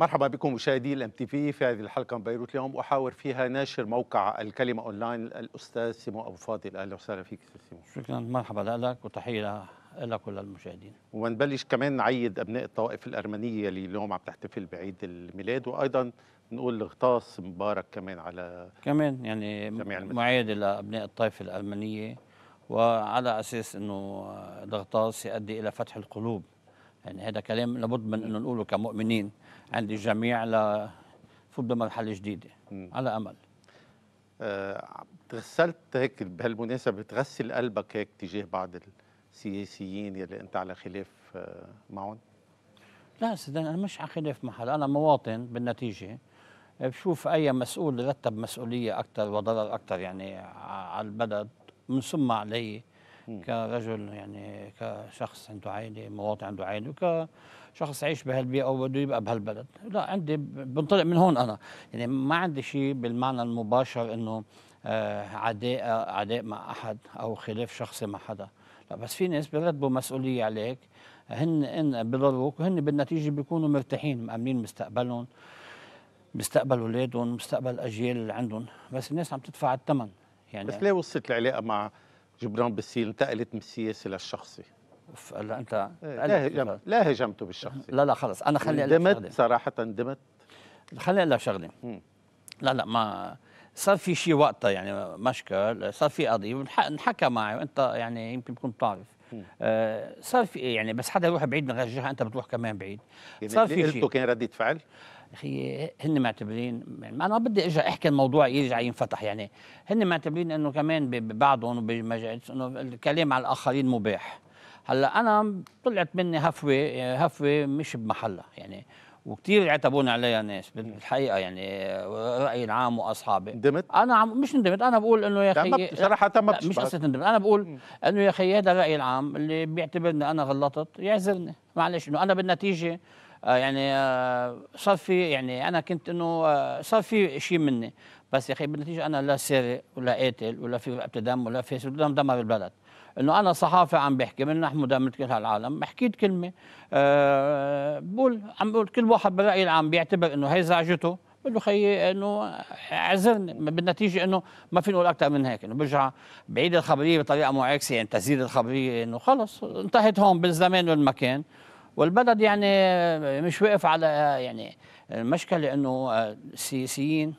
مرحبا بكم مشاهدي الام تي في في هذه الحلقه من بيروت اليوم احاور فيها ناشر موقع الكلمه اونلاين الاستاذ سمو ابو فاضل اهلا وسهلا فيك استاذ سمو شكرا مرحبا لك وتحيه لك وللمشاهدين ونبلش كمان نعيد ابناء الطوائف الارمنيه اللي اليوم عم تحتفل بعيد الميلاد وايضا نقول اغتاص مبارك كمان على كمان يعني معيد لابناء الطائفه الارمنيه وعلى اساس انه الاغتاص يؤدي الى فتح القلوب يعني هذا كلام لابد من انه نقوله كمؤمنين عند الجميع لفوت بمرحله جديده م. على امل تغسلت آه، هيك بهالمناسبه تغسل قلبك هيك تجاه بعض السياسيين يلي انت على خلاف آه، معهم؟ لا سيدي انا مش على خلاف مع حدا انا مواطن بالنتيجه بشوف اي مسؤول رتب مسؤوليه اكثر وضرر اكثر يعني على البلد من ثم علي كرجل يعني كشخص عنده عائله مواطن عنده عائله وك شخص عايش بهالبيئه وبده يبقى بهالبلد لا عندي بنطلق من هون انا يعني ما عندي شيء بالمعنى المباشر انه آه، عداء عداء مع احد او خلاف شخصي مع حدا لا بس في ناس بيرتبوا مسؤوليه عليك هن ان بضروك وهن بالنتيجه بيكونوا مرتاحين مامنين مستقبلهم مستقبل اولادهم مستقبل الاجيال اللي عندهم بس الناس عم تدفع الثمن يعني بس ليه وصلت العلاقه مع جبران بسيل انتقلت من السياسي للشخصي هلا انت إيه، لا هجمت لا هجمته بالشخص لا لا خلص انا خلي ندمت صراحه ندمت خليني اقول لك شغله لا لا ما صار في شيء وقتها يعني مشكل صار في قضيه انحكى معي وانت يعني يمكن كنت بتعرف آه، صار في يعني بس حدا يروح بعيد من غير جهه انت بتروح كمان بعيد يعني صار في شيء كان ردة فعل اخي هن معتبرين يعني انا بدي ارجع احكي الموضوع يرجع ينفتح يعني هن معتبرين انه كمان ببعضهم وبمجالس انه الكلام على الاخرين مباح هلا انا طلعت مني هفوه هفوه مش بمحلها يعني وكثير عتبوني عليها ناس بالحقيقه يعني راي العام واصحابي ندمت؟ انا عم مش ندمت انا بقول انه يا اخي صراحه ما مش قصه ندمت انا بقول انه يا اخي هذا الراي العام اللي بيعتبرني انا غلطت يعذرني معلش انه انا بالنتيجه آه، يعني آه، صار في يعني انا كنت انه آه، صار في شيء مني بس يا اخي بالنتيجه انا لا سارق ولا قاتل ولا في رقبه دم ولا في دم دمر البلد انه انا صحافي عم بحكي من احمد مثل كل هالعالم حكيت كلمه أه بقول عم بقول كل واحد برايي العام بيعتبر انه هي زعجته بقول له خيي انه اعذرني بالنتيجه انه ما في نقول اكثر من هيك انه برجع بعيد الخبريه بطريقه معاكسه يعني تزيد الخبريه انه خلص انتهت هون بالزمان والمكان والبلد يعني مش واقف على يعني المشكله انه آه، السياسيين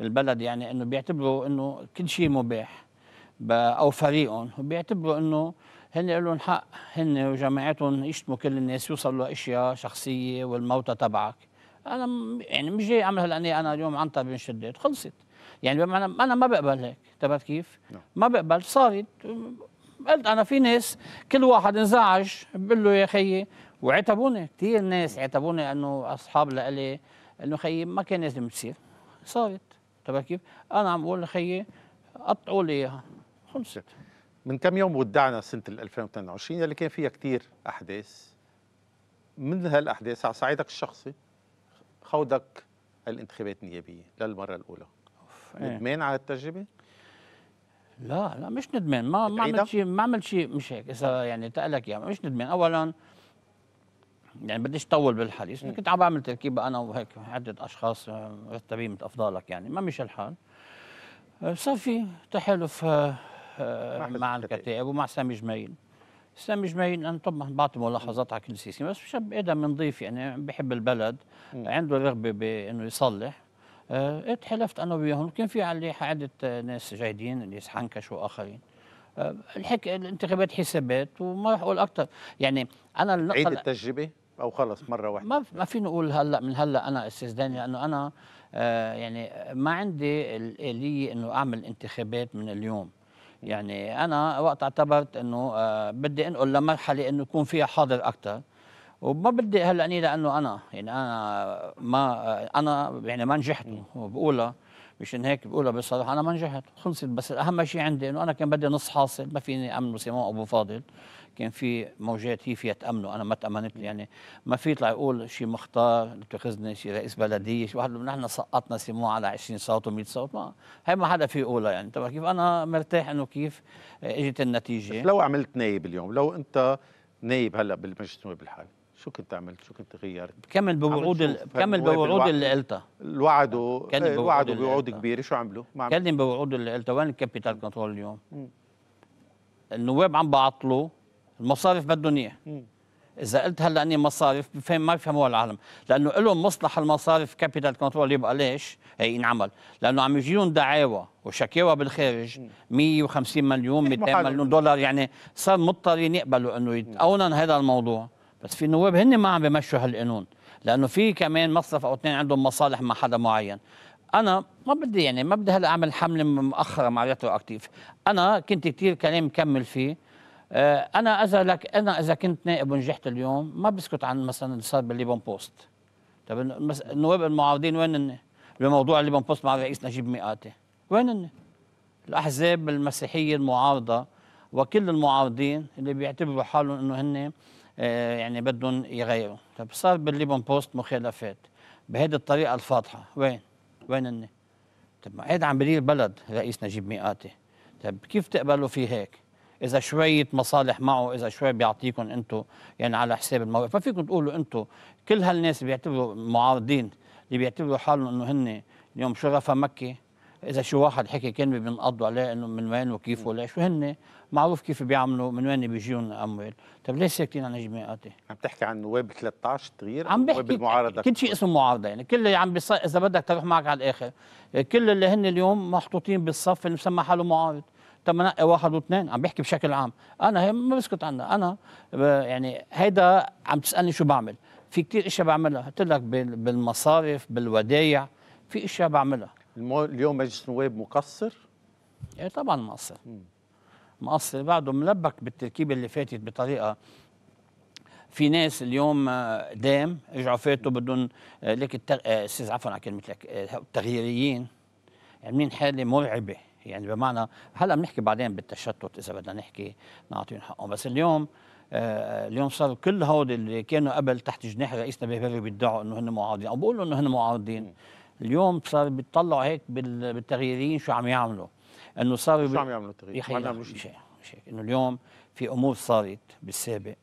البلد يعني انه بيعتبروا انه كل شيء مباح او فريقهم بيعتبروا انه هن لهم حق هن وجماعتهم يشتموا كل الناس يوصلوا لاشياء شخصيه والموتى تبعك انا يعني مش جاي اعمل هالقنية انا اليوم عنتر بن شدات خلصت يعني بمعنى انا ما بقبل هيك تبعت كيف؟ نعم. ما بقبل صارت قلت انا في ناس كل واحد انزعج بقول له يا خيي وعتبوني كثير ناس عتبوني انه اصحاب لإلي انه خيي ما كان لازم تصير صارت تبعت كيف؟ انا عم بقول لخيي قطعوا لي اياها خلصت من كم يوم ودعنا سنة 2022 اللي كان فيها كتير أحداث من هالأحداث على صعيدك الشخصي خوضك الانتخابات النيابية للمرة الأولى إيه. ندمان على التجربة؟ لا لا مش ندمان ما ما عملت شيء ما عملت شيء مش هيك اذا يعني تقلك يا يعني مش ندمان اولا يعني بديش طول بالحديث كنت عم بعمل تركيبه انا وهيك عده اشخاص مرتبين مثل افضالك يعني ما مش الحال صار في تحالف آه، آه، مع الكتائب ومع سامي جميل سامي جميل انا طبعا بعطي ملاحظات على كل سيسي بس شاب ادم نظيف يعني بحب البلد عنده رغبه بانه يصلح اه اتحلفت انا وياهم كان في علي عده ناس جيدين اللي حنكش واخرين آه، الحكي الانتخابات حسابات وما راح اقول اكثر يعني انا النقطه عيد التجربه او خلص مره واحده ما ما فيني اقول هلا من هلا انا استاذ داني لانه انا آه يعني ما عندي الاليه انه اعمل انتخابات من اليوم يعني انا وقت اعتبرت انه آه، بدي انقل لمرحله انه يكون فيها حاضر اكثر وما بدي اني لانه انا يعني انا ما آه، انا يعني ما نجحت وبقولها مشان هيك بقولها بصراحه انا ما نجحت خلصت بس اهم شيء عندي انه انا كان بدي نص حاصل ما فيني امن سيمون ابو فاضل كان في موجات هي فيها تامنوا انا ما تامنت يعني ما في يطلع يقول شي مختار بتخزني شي رئيس بلديه شي واحد نحن سقطنا سيمو على 20 صوت و100 صوت ما هي ما حدا في يقولها يعني طبعا كيف انا مرتاح انه كيف اجت النتيجه لو عملت نايب اليوم لو انت نايب هلا بالمجلس النواب الحالي شو كنت عملت شو كنت غيرت بكمل بوعود بكمل بوعود اللي قلتها الوعد إيه، الوعد بوعود كبيره شو عملوا ما عملوا كلم بوعود اللي قلتها وين الكابيتال كنترول اليوم م. النواب عم بعطلوا المصارف بدهم اياه اذا قلت هلا اني مصارف بفهم ما بفهموها العالم لانه لهم مصلحه المصارف كابيتال كنترول يبقى ليش هي ينعمل لانه عم يجيهم دعاوى وشكاوى بالخارج 150 مليون 200 إيه، مليون دولار يعني صار مضطرين يقبلوا انه يتقونن هذا الموضوع بس في نواب هن ما عم بمشوا هالقانون لانه في كمان مصرف او اثنين عندهم مصالح مع حدا معين انا ما بدي يعني ما بدي هلا اعمل حمله مؤخره مع ريترو اكتيف انا كنت كثير كلام مكمل فيه آه، انا اذا لك انا اذا كنت نائب ونجحت اليوم ما بسكت عن مثلا اللي صار بالليبون بوست طب النواب المعارضين وين هن؟ بموضوع الليبون بوست مع الرئيس نجيب مئاتي وين هن؟ الاحزاب المسيحيه المعارضه وكل المعارضين اللي بيعتبروا حالهم انه هن آه، يعني بدهم يغيروا طب صار بالليبون بوست مخالفات بهذه الطريقه الفاضحه وين؟ وين هن؟ طب ما قاعد عم بدير بلد رئيس نجيب ميقاتي طب كيف تقبلوا في هيك؟ اذا شويه مصالح معه اذا شوي بيعطيكم انتم يعني على حساب الموقف ما فيكم تقولوا انتم كل هالناس بيعتبروا معارضين اللي بيعتبروا حالهم انه هن اليوم شرفاء مكه اذا شو واحد حكي كلمه بينقضوا عليه انه من وين وكيف ولا شو هن معروف كيف بيعملوا من وين بيجيهم اموال طيب ليش ساكتين عن اجماعاتي عم تحكي عن نواب 13 تغيير عم بحكي المعارضه كل شيء اسمه معارضه يعني كل اللي عم بيص... اذا بدك تروح معك على الاخر كل اللي هن اليوم محطوطين بالصف اللي مسمى حاله معارض طب نقي واحد واثنين عم بحكي بشكل عام انا هي ما بسكت عنها انا يعني هيدا عم تسالني شو بعمل في كثير اشياء بعملها قلت لك بالمصارف بالودايع في اشياء بعملها اليوم مجلس النواب مقصر؟ ايه طبعا مقصر مقصر بعده ملبك بالتركيبه اللي فاتت بطريقه في ناس اليوم آه، دام رجعوا فاتوا بدهم آه، لك آه، استاذ عفوا على كلمه لك التغييريين عاملين يعني حاله مرعبه يعني بمعنى هلا بنحكي بعدين بالتشتت اذا بدنا نحكي نعطيهم حقهم بس اليوم آه, آه، اليوم صار كل هود اللي كانوا قبل تحت جناح نبيه بيبري بيدعوا انه هن معارضين او بيقولوا انه هن معارضين اليوم صار بيطلعوا هيك بالتغييرين شو عم يعملوا انه صاروا شو عم يعملوا التغيير؟ ما شيء يعملوا شيء انه اليوم في امور صارت بالسابق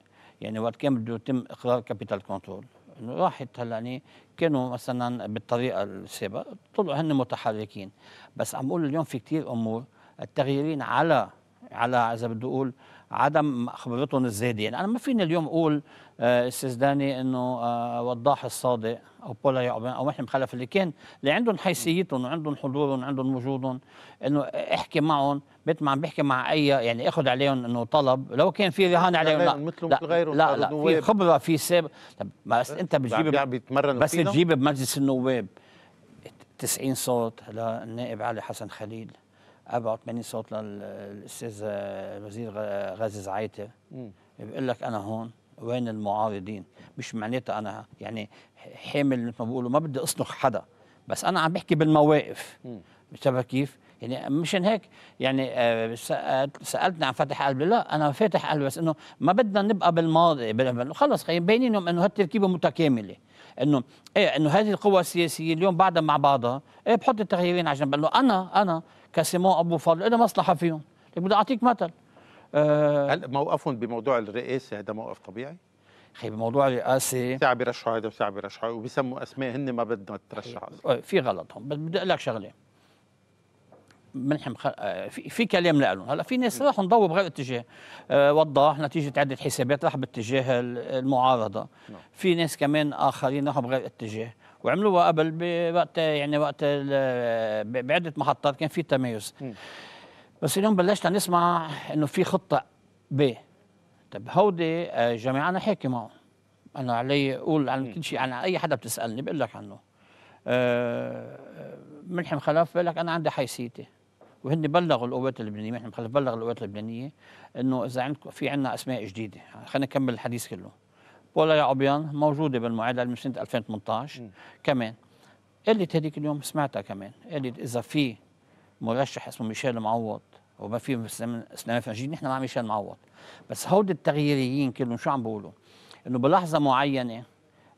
يعني وقت كان بده يتم اقرار كابيتال كنترول راحت هلا يعني كانوا مثلا بالطريقه السابقه طلعوا هن متحركين بس عم بقول اليوم في كثير امور التغييرين على على اذا بدي اقول عدم خبرتهم الزاديه يعني انا ما فيني اليوم اقول آه، استاذ داني انه آه، وضاح الصادق او بولا يعبان او محي مخلف اللي كان اللي عندهم حيثيتهم وعندهم حضورهم وعندهم وجودهم انه احكي معهم مثل ما عم بحكي مع اي يعني اخذ عليهم انه طلب لو كان في رهان عليهم لا مثلهم لا غيرهم لا لا في خبره في سابق طب بس إيه؟ انت بتجيب بس تجيب بمجلس النواب 90 صوت للنائب علي حسن خليل ابعت مني صوت للاستاذ الوزير غازي زعيته بقول لك انا هون وين المعارضين مش معناتها انا يعني حامل مثل ما بقولوا ما بدي اصنخ حدا بس انا عم بحكي بالمواقف بتعرف كيف يعني مشان هيك يعني آه، سالتني عن فتح قلبي لا انا فاتح قلبي بس انه ما بدنا نبقى بالماضي خلص خلينا باينين انه هالتركيبه متكامله انه ايه انه هذه القوى السياسيه اليوم بعدها مع بعضها ايه بحط التغييرين على جنب انه انا انا كسيمون ابو فضل لي مصلحه فيهم بدي اعطيك مثل أه هل موقفهم بموضوع الرئاسه هذا موقف طبيعي؟ اخي بموضوع الرئاسه ساعه بيرشحوا هذا وساعه بيرشحوا وبيسموا اسماء هن ما بدنا ترشح في غلطهم بس بدي اقول لك شغله ملحم خل... آه، في, في كلام لهم هلا في ناس راحوا انضووا بغير اتجاه أه وضح نتيجه عده حسابات راح باتجاه المعارضه نعم. في ناس كمان اخرين راحوا بغير اتجاه وعملوها قبل بوقت يعني وقت بعده محطات كان في تميز بس اليوم بلشنا نسمع انه في خطه ب طيب هودي آه، جماعه حاكي معهم انا علي اقول عن كل شيء عن اي حدا بتسالني بقول لك عنه أه ملحم خلف بقول لك انا عندي حيثيتي وهن بلغوا القوات اللبنانيه احنا خلف بلغ القوات اللبنانيه انه اذا عندكم في عندنا اسماء جديده خلينا نكمل الحديث كله بولا عبيان موجوده بالمعادله من سنه 2018 م. كمان قلت هذيك اليوم سمعتها كمان قلت اذا في مرشح اسمه ميشيل معوض وما في اسلام فرنجي نحن مع ميشيل معوض بس هود التغييريين كلهم شو عم بيقولوا انه بلحظه معينه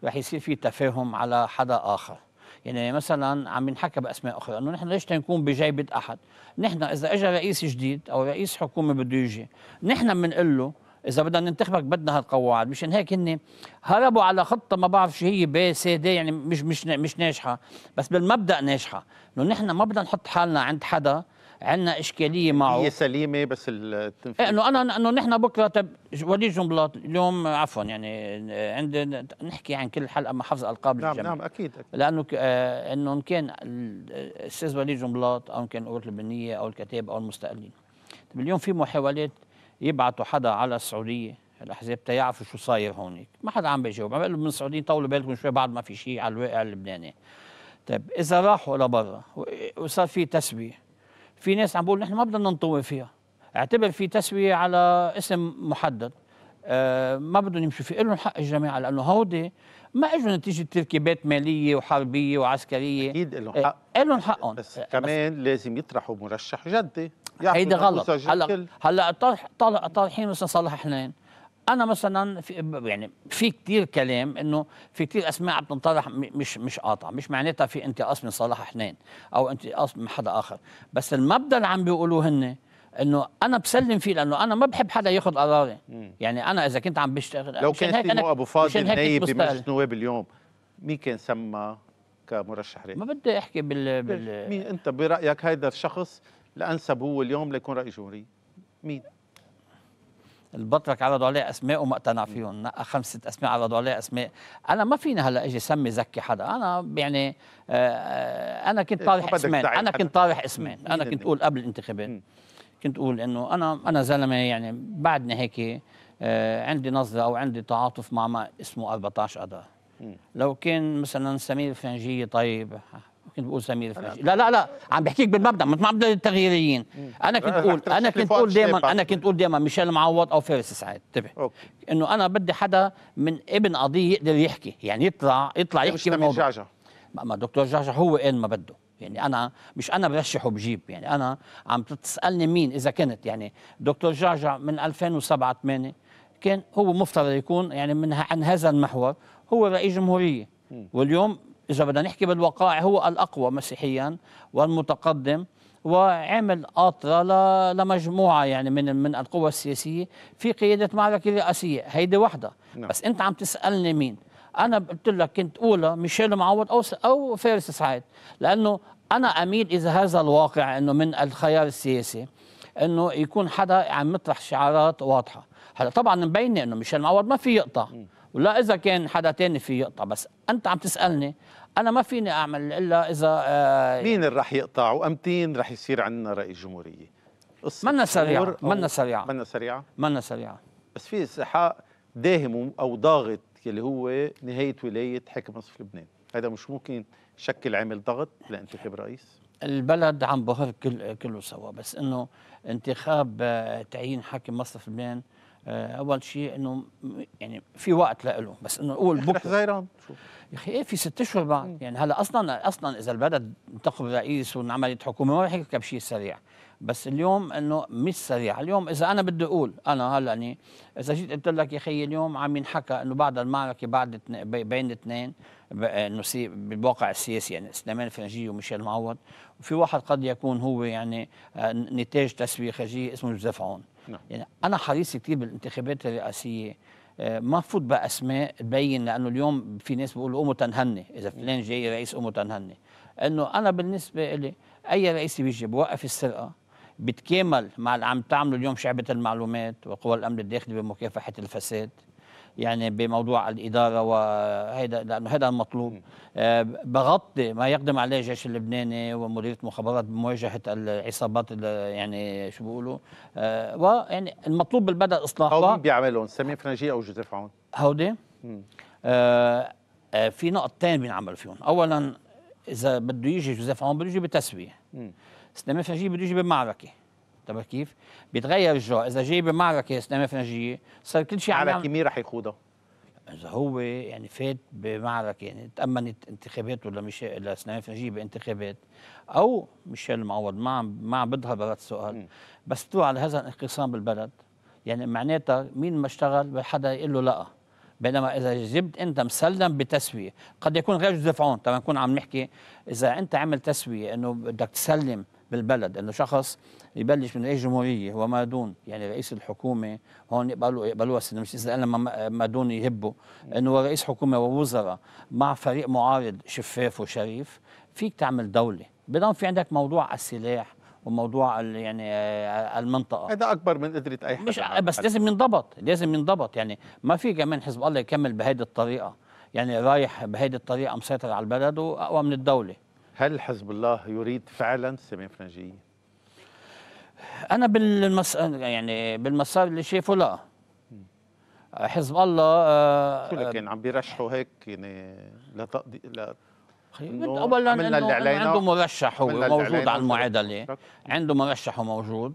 رح يصير في تفاهم على حدا اخر يعني مثلا عم ينحكى باسماء اخرى انه نحن ليش تنكون بجيبه احد نحن اذا اجى رئيس جديد او رئيس حكومه بده يجي نحن بنقول له اذا بدنا ننتخبك بدنا هالقواعد مشان هيك هن هربوا على خطه ما بعرف شو هي بي سي دي يعني مش مش مش ناجحه بس بالمبدا ناجحه انه نحن ما بدنا نحط حالنا عند حدا عندنا اشكاليه معه هي سليمه بس التنفيذ إيه، انه انا انه نحن بكره طب وليد جنبلاط اليوم عفوا يعني عند نحكي عن كل حلقه مع حفظ القاب نعم نعم اكيد, أكيد. لانه آه انه ان كان الاستاذ وليد جنبلاط او ان كان قوه البنيه او الكتاب او المستقلين طب اليوم في محاولات يبعثوا حدا على السعوديه الاحزاب تيعرفوا شو صاير هونيك ما حدا عم بيجاوب عم بقول من السعوديين طولوا بالكم شوي بعد ما في شيء على الواقع اللبناني طيب اذا راحوا لبرا وصار في تسويه في ناس عم بقول نحن ما بدنا ننطوي فيها اعتبر في تسويه على اسم محدد أه ما بدهم يمشوا فيه لهم حق الجماعه لانه هودي ما اجوا نتيجه تركيبات ماليه وحربيه وعسكريه اكيد لهم آه، حق لهم حقهم بس كمان بس لازم يطرحوا مرشح جدي هيدا غلط هلا هلا طرح طالعين مثلا صالح حنين انا مثلا في يعني في كثير كلام انه في كثير اسماء عم تنطرح مش مش قاطعه مش معناتها في انتقاص من صلاح حنين او انتقاص من حدا اخر بس المبدا اللي عم بيقولوه هن انه انا بسلم فيه لانه انا ما بحب حدا ياخذ قراري يعني انا اذا كنت عم بشتغل لو كان في ابو فاضل نايب بمجلس النواب اليوم مين كان سمى كمرشح رئاسي ما بدي احكي بال, بال... مين انت برايك هذا الشخص الانسب هو اليوم ليكون رئيس جمهوريه مين البطرك عرضوا عليه اسماء وما اقتنع فيهم نقى خمسه اسماء عرضوا عليه اسماء انا ما فيني هلا اجي سمي زكي حدا انا يعني آه، آه، انا كنت إيه، طارح اسمين انا كنت طارح اسمين انا كنت اقول قبل الانتخابات كنت اقول انه انا انا زلمه يعني بعدني هيك آه، عندي نظره او عندي تعاطف مع ما اسمه 14 اذار لو كان مثلا سمير فرنجيه طيب كنت بقول سمير فاشل لا لا لا عم بحكيك بالمبدا من مبدا التغييريين انا كنت اقول انا كنت اقول دائما انا كنت اقول دائما ميشيل معوض او فارس سعيد انتبه انه انا بدي حدا من ابن قضيه يقدر يحكي يعني يطلع يطلع يعني يحكي من جعجع ما دكتور جعجع هو قال ما بده يعني انا مش انا برشح وبجيب يعني انا عم تسالني مين اذا كنت يعني دكتور جعجع من 2007 8 كان هو مفترض يكون يعني من عن هذا المحور هو رئيس جمهوريه واليوم إذا بدنا نحكي بالوقائع هو الأقوى مسيحيا والمتقدم وعمل قاطرة لمجموعة يعني من من القوى السياسية في قيادة معركة رئاسية هيدي وحدة نعم. بس أنت عم تسألني مين أنا قلت لك كنت أولى ميشيل معوض أو أو فارس سعيد لأنه أنا أميل إذا هذا الواقع أنه من الخيار السياسي أنه يكون حدا عم يطرح شعارات واضحة هلا طبعا مبينة أنه ميشيل معوض ما في يقطع م. ولا اذا كان حدا تاني فيه يقطع بس انت عم تسالني انا ما فيني اعمل الا اذا آه مين اللي رح يقطع وامتين رح يصير عندنا رئيس جمهوريه منا سريعه منا سريعه منا سريعه منا سريعه بس في استحقاق داهم او ضاغط اللي هو نهايه ولايه حكم مصر لبنان هذا مش ممكن شكل عامل ضغط لانتخاب رئيس البلد عم بهر كل كله سوا بس انه انتخاب آه، تعيين حاكم مصرف لبنان آه، اول شيء انه يعني في وقت له بس انه نقول بكره زيران يا اخي ايه في ست اشهر بعد يعني هلا اصلا اصلا اذا البلد انتخب رئيس وانعملت حكومه ما رح يركب شيء سريع بس اليوم انه مش سريع اليوم اذا انا بدي اقول انا هلا يعني اذا جيت قلت لك يا اخي اليوم عم ينحكى انه بعد المعركه بعد بين اثنين انه بالواقع السياسي يعني سليمان الفرنجي وميشيل معوض وفي واحد قد يكون هو يعني آه، نتاج خارجيه اسمه جوزيف عون نعم. يعني انا حريص كتير بالانتخابات الرئاسيه آه، ما فوت باسماء تبين لانه اليوم في ناس بيقولوا قوموا تنهني اذا نعم. فلان جاي رئيس قوموا تنهني انه انا بالنسبه لي اي رئيس بيجي بوقف السرقه بتكامل مع اللي عم تعمله اليوم شعبة المعلومات وقوى الأمن الداخلي بمكافحة الفساد يعني بموضوع الاداره وهيدا لانه هذا المطلوب آه، بغطي ما يقدم عليه الجيش اللبناني ومديريه المخابرات بمواجهه العصابات يعني شو بيقولوا آه، ويعني المطلوب بالبدء اصلاحها هودي مين بيعملهم سمير فرنجي او جوزيف عون هودي آه، في نقطتين بينعملوا فيهم اولا اذا بده يجي جوزيف عون بده يجي بتسويه سليمان فرنجي بده يجي بمعركه طب كيف؟ بيتغير الجو، إذا جاي بمعركة إسلامية فرنجية صار كل شيء على مين رح يخوضها إذا هو يعني فات بمعركة يعني تأمنت انتخاباته لميشيل لإسلامية فرنجية بانتخابات أو ميشيل معوض ما ما عم بظهر برات السؤال بس تو على هذا الانقسام بالبلد يعني معناتها مين ما اشتغل حدا يقول له لا بينما اذا جبت انت مسلم بتسويه قد يكون غير جزفعون طبعا نكون عم نحكي اذا انت عمل تسويه انه بدك تسلم بالبلد انه شخص يبلش من رئيس جمهوريه هو دون يعني رئيس الحكومه هون يقبلوا يقبلوها السنه مش اذا لما دون يهبوا انه هو رئيس حكومه ووزراء مع فريق معارض شفاف وشريف فيك تعمل دوله بضل في عندك موضوع السلاح وموضوع يعني آه، المنطقه هذا اكبر من قدره اي حدا مش آه، بس لازم ينضبط لازم ينضبط يعني ما في كمان حزب الله يكمل بهيدي الطريقه يعني رايح بهيدي الطريقه مسيطر على البلد واقوى من الدوله هل حزب الله يريد فعلا سامية فرنجية؟ أنا بالمس يعني بالمسار اللي شايفه لا حزب الله آه، شو يعني عم بيرشحوا هيك يعني لتقضي ل اولا انه عنده مرشح هو موجود على المعادله عنده مرشح وموجود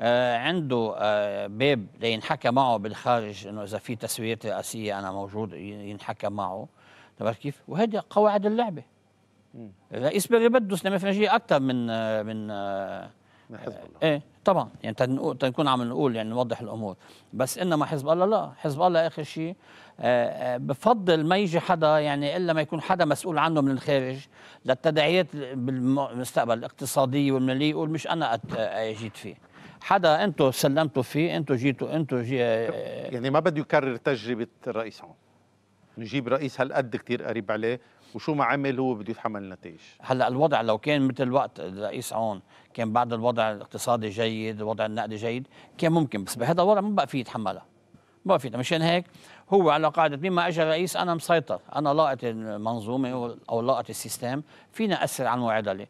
آه عنده آه باب لينحكى معه بالخارج انه اذا في تسويات رئاسيه انا موجود ينحكى معه تبعت كيف؟ وهذه قواعد اللعبه لا اسبري بده فرنجيه اكثر من من حزب الله ايه طبعا يعني تنكون عم نقول يعني نوضح الامور بس انما حزب الله لا حزب الله اخر شيء آه، آه، بفضل ما يجي حدا يعني الا ما يكون حدا مسؤول عنه من الخارج للتداعيات بالمستقبل الاقتصاديه والماليه يقول مش انا آه، اجيت فيه حدا انتم سلمتوا فيه انتم جيتوا انتم جي يعني ما بده يكرر تجربه الرئيس هون نجيب رئيس هالقد كثير قريب عليه وشو ما عمل هو بده يتحمل النتائج هلا الوضع لو كان مثل وقت الرئيس عون كان بعد الوضع الاقتصادي جيد الوضع النقدي جيد كان ممكن بس بهذا الوضع ما بقى فيه يتحملها ما فيه مشان هيك هو على قاعدة مين ما اجى الرئيس انا مسيطر انا لاقط المنظومه او لاقط السيستم فينا اثر على المعادله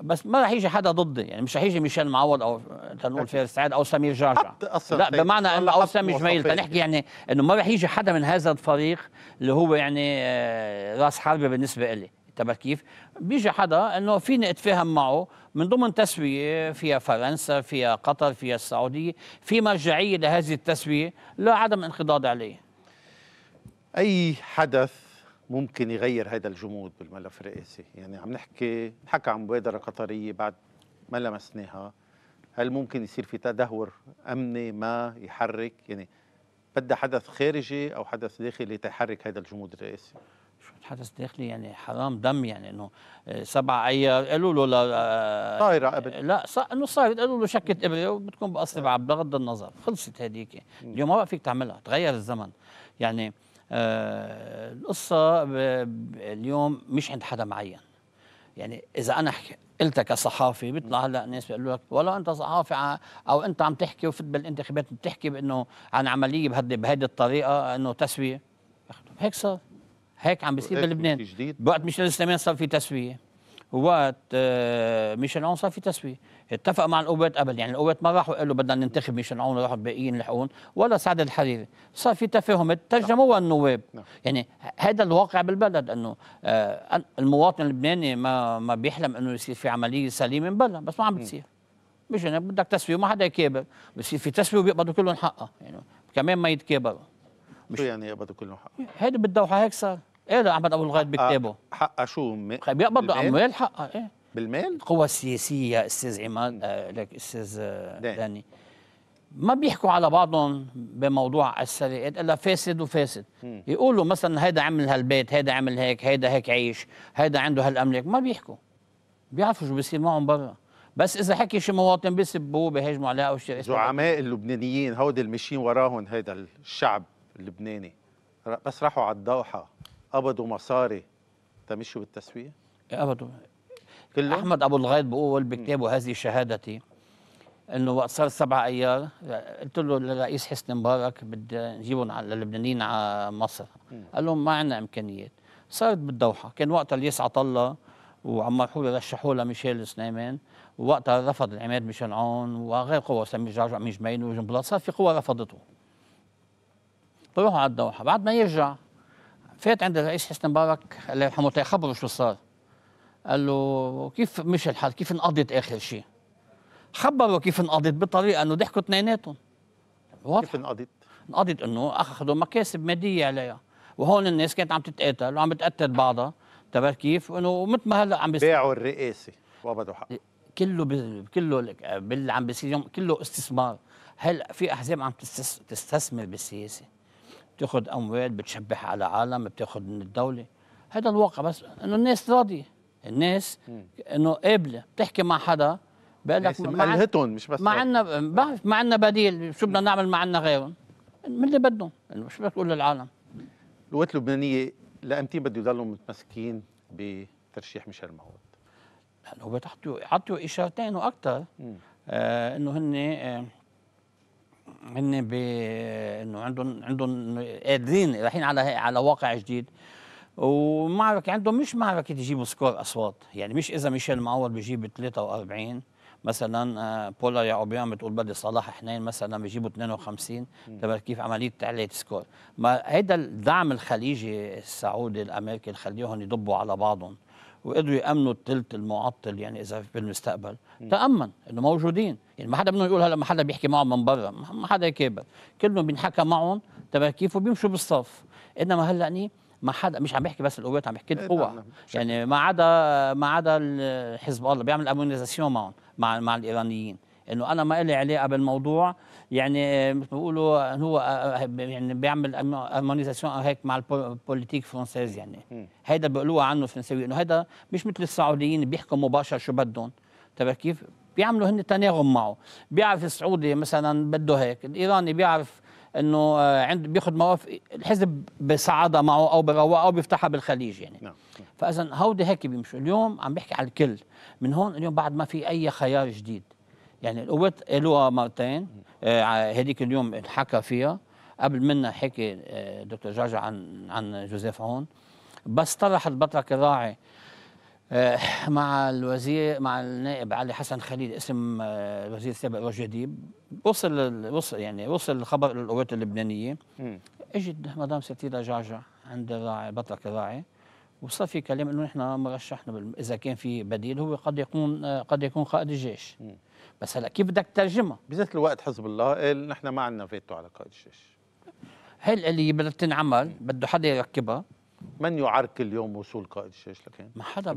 بس ما رح يجي حدا ضدي يعني مش رح يجي ميشيل معوض او تنقول فارس سعد او سمير جعجع لا طيب، بمعنى انه او سامي جميل تنحكي يعني انه ما رح يجي حدا من هذا الفريق اللي هو يعني آه، راس حربه بالنسبه لي تبع كيف بيجي حدا انه فيني اتفاهم معه من ضمن تسويه فيها فرنسا فيها قطر فيها السعوديه في مرجعيه لهذه التسويه لا عدم انخضاض عليه اي حدث ممكن يغير هذا الجمود بالملف الرئاسي يعني عم نحكي نحكى عن مبادرة قطرية بعد ما لمسناها هل ممكن يصير في تدهور أمني ما يحرك يعني بدها حدث خارجي أو حدث داخلي تحرك هذا الجمود الرئاسي شو حدث داخلي يعني حرام دم يعني انه آه، سبع ايار قالوا له لا آه، طايرة قبل آه، لا انه صارت قالوا له شكت ابره وبتكون بقصر بغض النظر خلصت هذيك اليوم ما بقى فيك تعملها تغير الزمن يعني آه، القصة اليوم مش عند حدا معين يعني إذا أنا قلت كصحافي بيطلع هلا ناس بيقولوا لك ولا انت صحافي او انت عم تحكي وفت بالانتخابات بتحكي بانه عن عمليه بهذه بهيدي الطريقه انه تسويه هيك صار هيك عم بيصير بلبنان وقت مش سليمان صار في تسويه وقت آه، ميشيل عون صار في تسويه اتفق مع القوات قبل يعني القوات ما راحوا قالوا بدنا ننتخب مشان عون راحوا الباقيين لحقون ولا سعد الحريري صار في تفاهم ترجموها نعم. النواب نعم. يعني هذا الواقع بالبلد انه آه المواطن اللبناني ما ما بيحلم انه يصير في عمليه سليمه من بس ما عم بتصير مش يعني بدك تسويه ما حدا يكابر بصير في تسويه وبيقبضوا كلهم حقها يعني كمان ما يتكابروا شو يعني يقبضوا كلهم حقها؟ هيدي بالدوحه هيك صار ايه احمد ابو الغيط بكتابه حقها شو؟ بيقبضوا اموال حقها ايه بالمال القوى السياسيه استاذ عماد آه، لك استاذ آه، داني ما بيحكوا على بعضهم بموضوع السرقات الا فاسد وفاسد م. يقولوا مثلا هيدا عمل هالبيت هيدا عمل هيك هيدا هيك عيش هيدا عنده هالاملاك ما بيحكوا بيعرفوا شو بيصير معهم برا بس اذا حكي شي مواطن بيسبوه بيهاجموا عليه او شيء زعماء اللبنانيين هودي اللي ماشيين وراهم هيدا الشعب اللبناني بس راحوا على الدوحه قبضوا مصاري تمشوا بالتسويه قبضوا كله؟ أحمد أبو الغيط بقول بكتابه هذه شهادتي انه وقت صار سبع ايار قلت له للرئيس حسني مبارك بدي نجيبهم على اللبنانيين على مصر قال لهم ما عندنا امكانيات صارت بالدوحه كان وقتها اليس عطله وعمار حوري رشحوا لها ميشيل سليمان وقتها رفض العماد ميشيل عون وغير قوى سمير جعجع امين جمعين وجنبلاط صار في قوى رفضته بروحوا على الدوحه بعد ما يرجع فات عند الرئيس حسني مبارك الله يرحمه تيخبره شو صار قال له كيف مش الحال كيف انقضت اخر شيء خبروا كيف انقضت بطريقه انه ضحكوا اثنيناتهم واضح كيف انقضت؟ انقضت انه اخذوا مكاسب ماديه عليها وهون الناس كانت عم تتقاتل وعم بتقتل بعضها تبع كيف؟ انه مثل ما هلا عم بيصير باعوا الرئاسه وابدوا حق كله بي... كله باللي عم بيصير اليوم كله استثمار هل في احزاب عم تستس... تستثمر بالسياسه بتاخذ اموال بتشبح على عالم بتاخذ من الدوله هذا الواقع بس انه الناس راضيه الناس انه قابله بتحكي مع حدا بقول لك ما عندنا مش بس ما عندنا بعرف ما عندنا بديل شو بدنا نعمل ما عندنا غيرهم من اللي بدهم شو بدك تقول للعالم القوات اللبنانيه لامتى بده يضلوا متمسكين بترشيح ميشيل معوض؟ لانه هو عطوا عطوا اشارتين واكثر آه انه هن آه هن ب انه عندهم عندهم قادرين رايحين على على واقع جديد ومعركة عندهم مش معركة يجيبوا سكور أصوات يعني مش إذا ميشيل معور بيجيب 43 مثلا آه، بولا يا اوبيان بتقول بدي صلاح حنين مثلا بيجيبوا 52 تبع كيف عمليه تعليه سكور ما هيدا الدعم الخليجي السعودي الامريكي اللي خليهم يضبوا على بعضهم وقدروا يامنوا الثلث المعطل يعني اذا بالمستقبل تامن انه موجودين يعني ما حدا منهم يقول هلا ما حدا بيحكي معهم من برا ما حدا كابر كلهم بينحكى معهم تبع كيف وبيمشوا بالصف انما هلا ما حدا مش عم بحكي بس القوات عم بحكي القوى إيه، نعم، نعم، يعني ما عدا ما عدا حزب الله بيعمل امونيزاسيون معهم مع مع الايرانيين انه انا ما لي علاقه بالموضوع يعني مثل ما بيقولوا هو يعني بيعمل امونيزاسيون هيك مع البوليتيك فرونسيز يعني هيدا بيقولوها عنه الفرنساويين انه هيدا مش مثل السعوديين بيحكوا مباشر شو بدهم تبع طيب كيف؟ بيعملوا هن تناغم معه بيعرف السعودي مثلا بده هيك الايراني بيعرف انه آه، عند بياخذ مواقف الحزب بصعدها معه او بروقها او بيفتحها بالخليج يعني نعم, نعم. فاذا هودي هيك بيمشوا اليوم عم بحكي على الكل من هون اليوم بعد ما في اي خيار جديد يعني القوات قالوها مرتين آه، هذيك اليوم انحكى فيها قبل منا حكي آه، دكتور جعجع عن عن جوزيف عون بس طرح البطرك الراعي آه، مع الوزير مع النائب علي حسن خليل اسم الوزير آه، السابق والجديد وصل وصل يعني وصل الخبر للقوات اللبنانيه اجت مدام ستيلا جعجع عند الراعي بطرك الراعي وصار في كلام انه نحن مرشحنا اذا كان في بديل هو قد يكون آه، قد يكون قائد الجيش بس هلا كيف بدك تترجمها؟ بذات الوقت حزب الله قال نحن ما عندنا فيتو على قائد الجيش هل الاليه بدها تنعمل بده حدا يركبها من يعرقل اليوم وصول قائد الجيش لكن ما حدا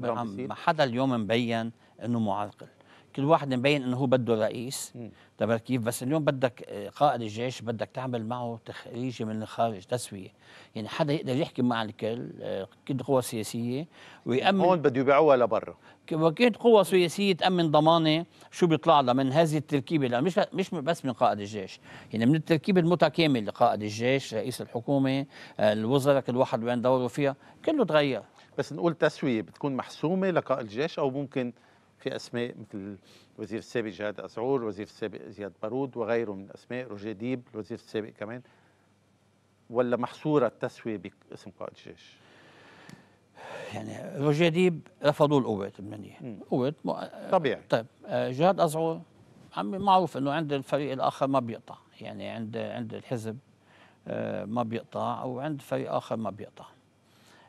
ما حدا اليوم مبين انه معرقل كل واحد مبين انه هو بده رئيس تبع طيب كيف بس اليوم بدك قائد الجيش بدك تعمل معه تخريجي من الخارج تسويه يعني حدا يقدر يحكي مع الكل آه، كل قوى سياسيه ويامن هون بده يبيعوها لبرا وكانت قوى سياسيه تامن ضمانه شو بيطلع لها من هذه التركيبه لأ مش مش بس من قائد الجيش يعني من التركيبه المتكامل لقائد الجيش رئيس الحكومه آه، الوزراء كل واحد وين دوره فيها كله تغير بس نقول تسويه بتكون محسومه لقائد الجيش او ممكن في اسماء مثل الوزير السابق جهاد اسعور، الوزير السابق زياد بارود وغيره من الاسماء، روجيه ديب الوزير السابق كمان ولا محصوره التسويه باسم قائد الجيش؟ يعني روجيه ديب رفضوا القوات اللبنانية قوات م... طبيعي طيب آه، جهاد أزعور عم معروف انه عند الفريق الاخر ما بيقطع يعني عند عند الحزب آه، ما بيقطع وعند فريق اخر ما بيقطع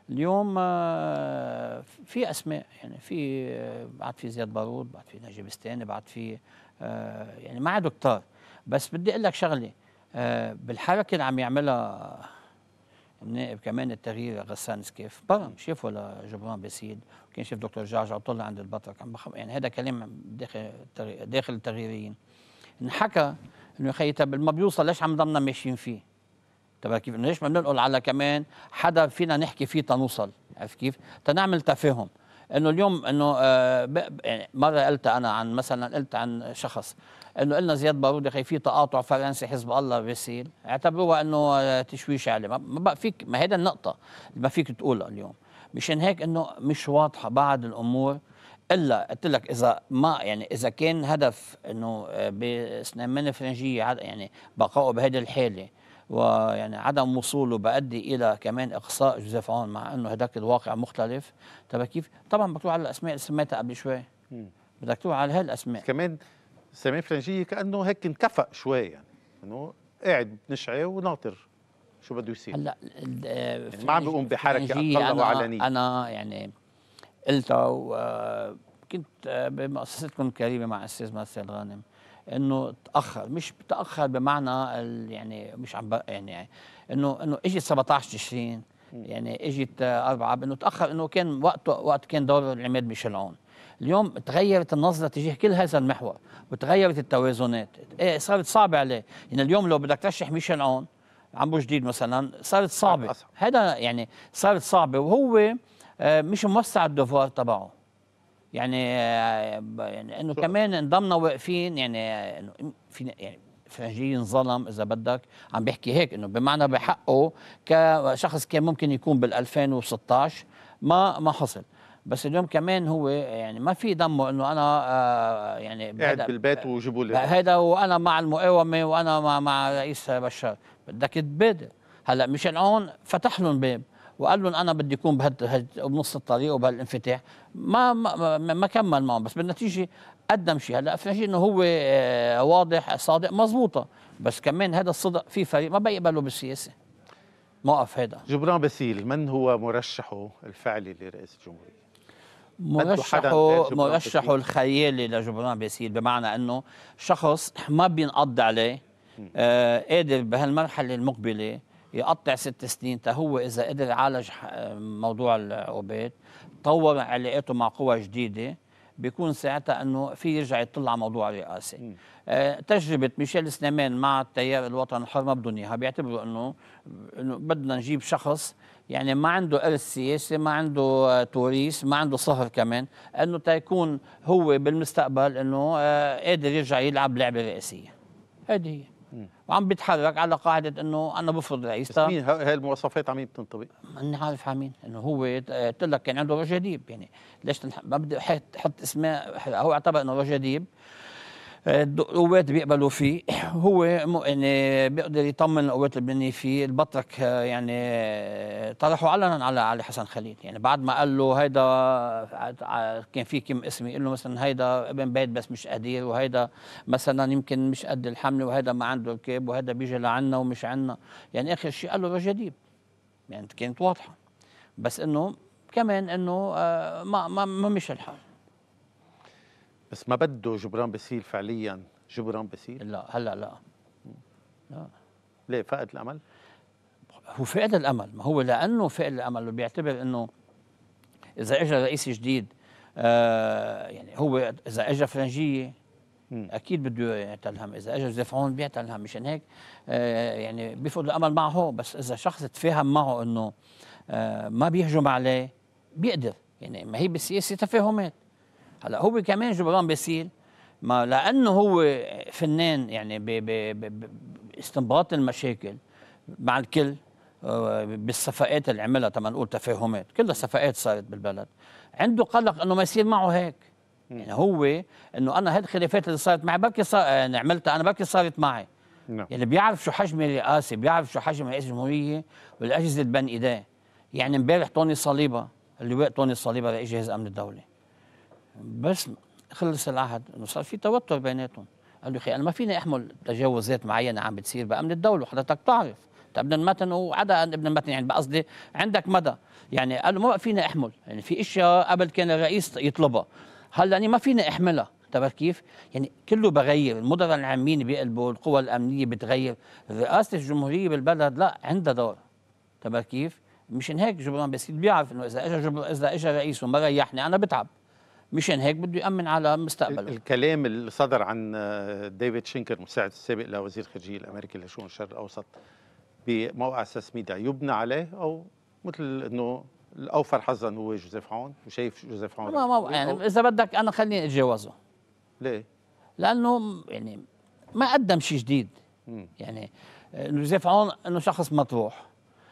اليوم آه، في اسماء يعني في آه، بعد في زياد بارود بعد في نجيب ستاني بعد في آه، يعني ما عادوا كتار بس بدي اقول لك شغله بالحركه اللي عم يعملها النائب كمان التغيير غسان سكيف برم شافوا لجبران بسيد كان شاف دكتور جعجع طلع عند البطل كان بخم يعني هذا كلام داخل داخل التغييريين انحكى انه يا خيي طب ما بيوصل ليش عم ضلنا ماشيين فيه تبع كيف ليش ما بننقل على كمان حدا فينا نحكي فيه تنوصل عرفت كيف تنعمل تفاهم انه اليوم انه آه، يعني مره قلت انا عن مثلا قلت عن شخص انه قلنا زياد بارودي اخي في تقاطع فرنسي حزب الله بيسيل اعتبروها انه آه، تشويش عليه ما بقى فيك ما هيدا النقطه اللي ما فيك تقولها اليوم مشان هيك انه مش واضحه بعض الامور الا قلت لك اذا ما يعني اذا كان هدف انه آه، بسنان فرنجيه يعني بقائه بهيدي الحاله ويعني عدم وصوله بأدي إلى كمان إقصاء جوزيف عون مع أنه هداك الواقع مختلف طب كيف طبعا بدك تروح على الأسماء اللي سميتها قبل شوي بدك تروح على هالأسماء كمان سمير فرنجية كأنه هيك انكفأ شوي يعني أنه قاعد بنشعي وناطر شو بده يصير هلا آه، يعني ما عم بيقوم بحركه اقل وعلنيه انا يعني قلتها وكنت آه، آه، بمؤسستكم الكريمه مع الاستاذ مارسيل غانم انه تاخر مش تاخر بمعنى يعني مش عم يعني انه انه اجت 17 تشرين يعني اجت أربعة انه تاخر انه كان وقته وقت كان دور العماد ميشيل عون اليوم تغيرت النظرة تجاه كل هذا المحور وتغيرت التوازنات إيه صارت صعبة عليه يعني اليوم لو بدك ترشح ميشيل عون عمو جديد مثلا صارت صعبة هذا يعني صارت صعبة وهو آه، مش موسع الدفوار تبعه يعني يعني انه كمان انضمنا واقفين يعني في يعني فرنجي انظلم اذا بدك عم بيحكي هيك انه بمعنى بحقه كشخص كان ممكن يكون بال 2016 ما ما حصل بس اليوم كمان هو يعني ما في دمه انه انا آه يعني قاعد بالبيت وجيبوا لي هيدا وانا مع المقاومه وانا مع مع رئيس بشار بدك تبادر هلا ميشيل عون فتح لهم باب وقال لهم انا بدي اكون بهد بنص الطريق وبهالانفتاح ما ما, ما كمل معهم بس بالنتيجه قدم شيء هلا في انه هو آه، واضح صادق مزبوطة بس كمان هذا الصدق في فريق ما بيقبله بالسياسه موقف هذا جبران بثيل من هو مرشحه الفعلي لرئيس الجمهوريه؟ مرشحه مرشحه الخيالي لجبران باسيل بمعنى انه شخص ما بينقض عليه آه قادر بهالمرحله المقبله يقطع ست سنين تا هو اذا قدر يعالج آه، موضوع العقوبات تطور علاقاته مع قوى جديده بيكون ساعتها انه في يرجع يطلع على موضوع الرئاسه. آه تجربه ميشيل سليمان مع التيار الوطني الحر ما بدهم اياها، بيعتبروا انه انه بدنا نجيب شخص يعني ما عنده ارث سياسي، ما عنده آه، توريث، ما عنده صهر كمان، انه تيكون هو بالمستقبل انه آه قادر يرجع يلعب لعبه رئاسيه. هذه هي. وعم بيتحرك على قاعده انه انا بفرض رئيس مين هاي المواصفات عم تنطبق؟ ماني عارف على مين انه هو قلت لك كان عنده ديب يعني ليش تنح... ما بدي احط اسماء هو اعتبر انه ديب القوات بيقبلوا فيه هو يعني بيقدر يطمن القوات اللبنانيه فيه البطرك آه، يعني آه، طرحوا علنا على علي حسن خليل يعني بعد ما قال له هيدا كان في كم اسم يقول له مثلا هيدا ابن بيت بس مش قدير وهيدا مثلا يمكن مش قد الحمله وهيدا ما عنده الكيب وهيدا بيجي لعنا ومش عنا يعني اخر شيء قال له رجاديب يعني كانت واضحه بس انه كمان انه آه، ما ما ما مش الحال بس ما بده جبران باسيل فعليا جبران باسيل لا هلا لا لا ليه فقد الامل؟ هو فقد الامل ما هو لانه فقد الامل بيعتبر انه اذا اجى رئيس جديد آه يعني هو اذا اجى فرنجيه اكيد بده يعتلهم اذا اجى زفعون بيتلهم بيعتلهم مشان هيك آه يعني بيفقد الامل معه بس اذا شخص تفاهم معه انه آه ما بيهجم عليه بيقدر يعني ما هي بالسياسه تفاهمات هلا هو كمان جبران باسيل ما لانه هو فنان يعني باستنباط المشاكل مع الكل آه، بالصفقات اللي عملها تما نقول تفاهمات كلها صفقات صارت بالبلد عنده قلق انه ما يصير معه هيك يعني هو انه انا هاد الخلافات اللي صارت معي بركي صار آه، يعني عملتها انا بركي صارت معي نعم. يعني بيعرف شو حجم الرئاسه بيعرف شو حجم رئيس الجمهوريه والاجهزه اللي بين ايديه يعني امبارح طوني صليبه اللواء طوني صليبه رئيس جهاز امن الدوله بس خلص العهد صار في توتر بيناتهم قال له اخي انا ما فيني احمل تجاوزات معينه عم بتصير بامن الدوله وحضرتك بتعرف طيب ابن المتن وعدا ابن المتن يعني بقصدي عندك مدى يعني قال له ما فيني احمل يعني في اشياء قبل كان الرئيس يطلبها هلا انا ما فيني احملها طب كيف؟ يعني كله بغير، المدراء العامين بيقلبوا، القوى الامنيه بتغير، رئاسه الجمهوريه بالبلد لا عندها دور طب كيف؟ مشان هيك جبران باسيل بيعرف انه اذا اجى اذا اجى رئيس وما ريحني انا بتعب مشان هيك بده يأمن على مستقبله الكلام اللي صدر عن آه، ديفيد شينكر مساعد السابق لوزير الخارجية الأمريكي لشؤون الشرق الأوسط بموقع أساس ميديا يبنى عليه أو مثل أنه الأوفر حظا هو جوزيف عون وشايف جوزيف عون ما يعني إذا بدك أنا خليني أتجاوزه ليه؟ لأنه يعني ما قدم شيء جديد يعني آه، جوزيف عون أنه شخص مطروح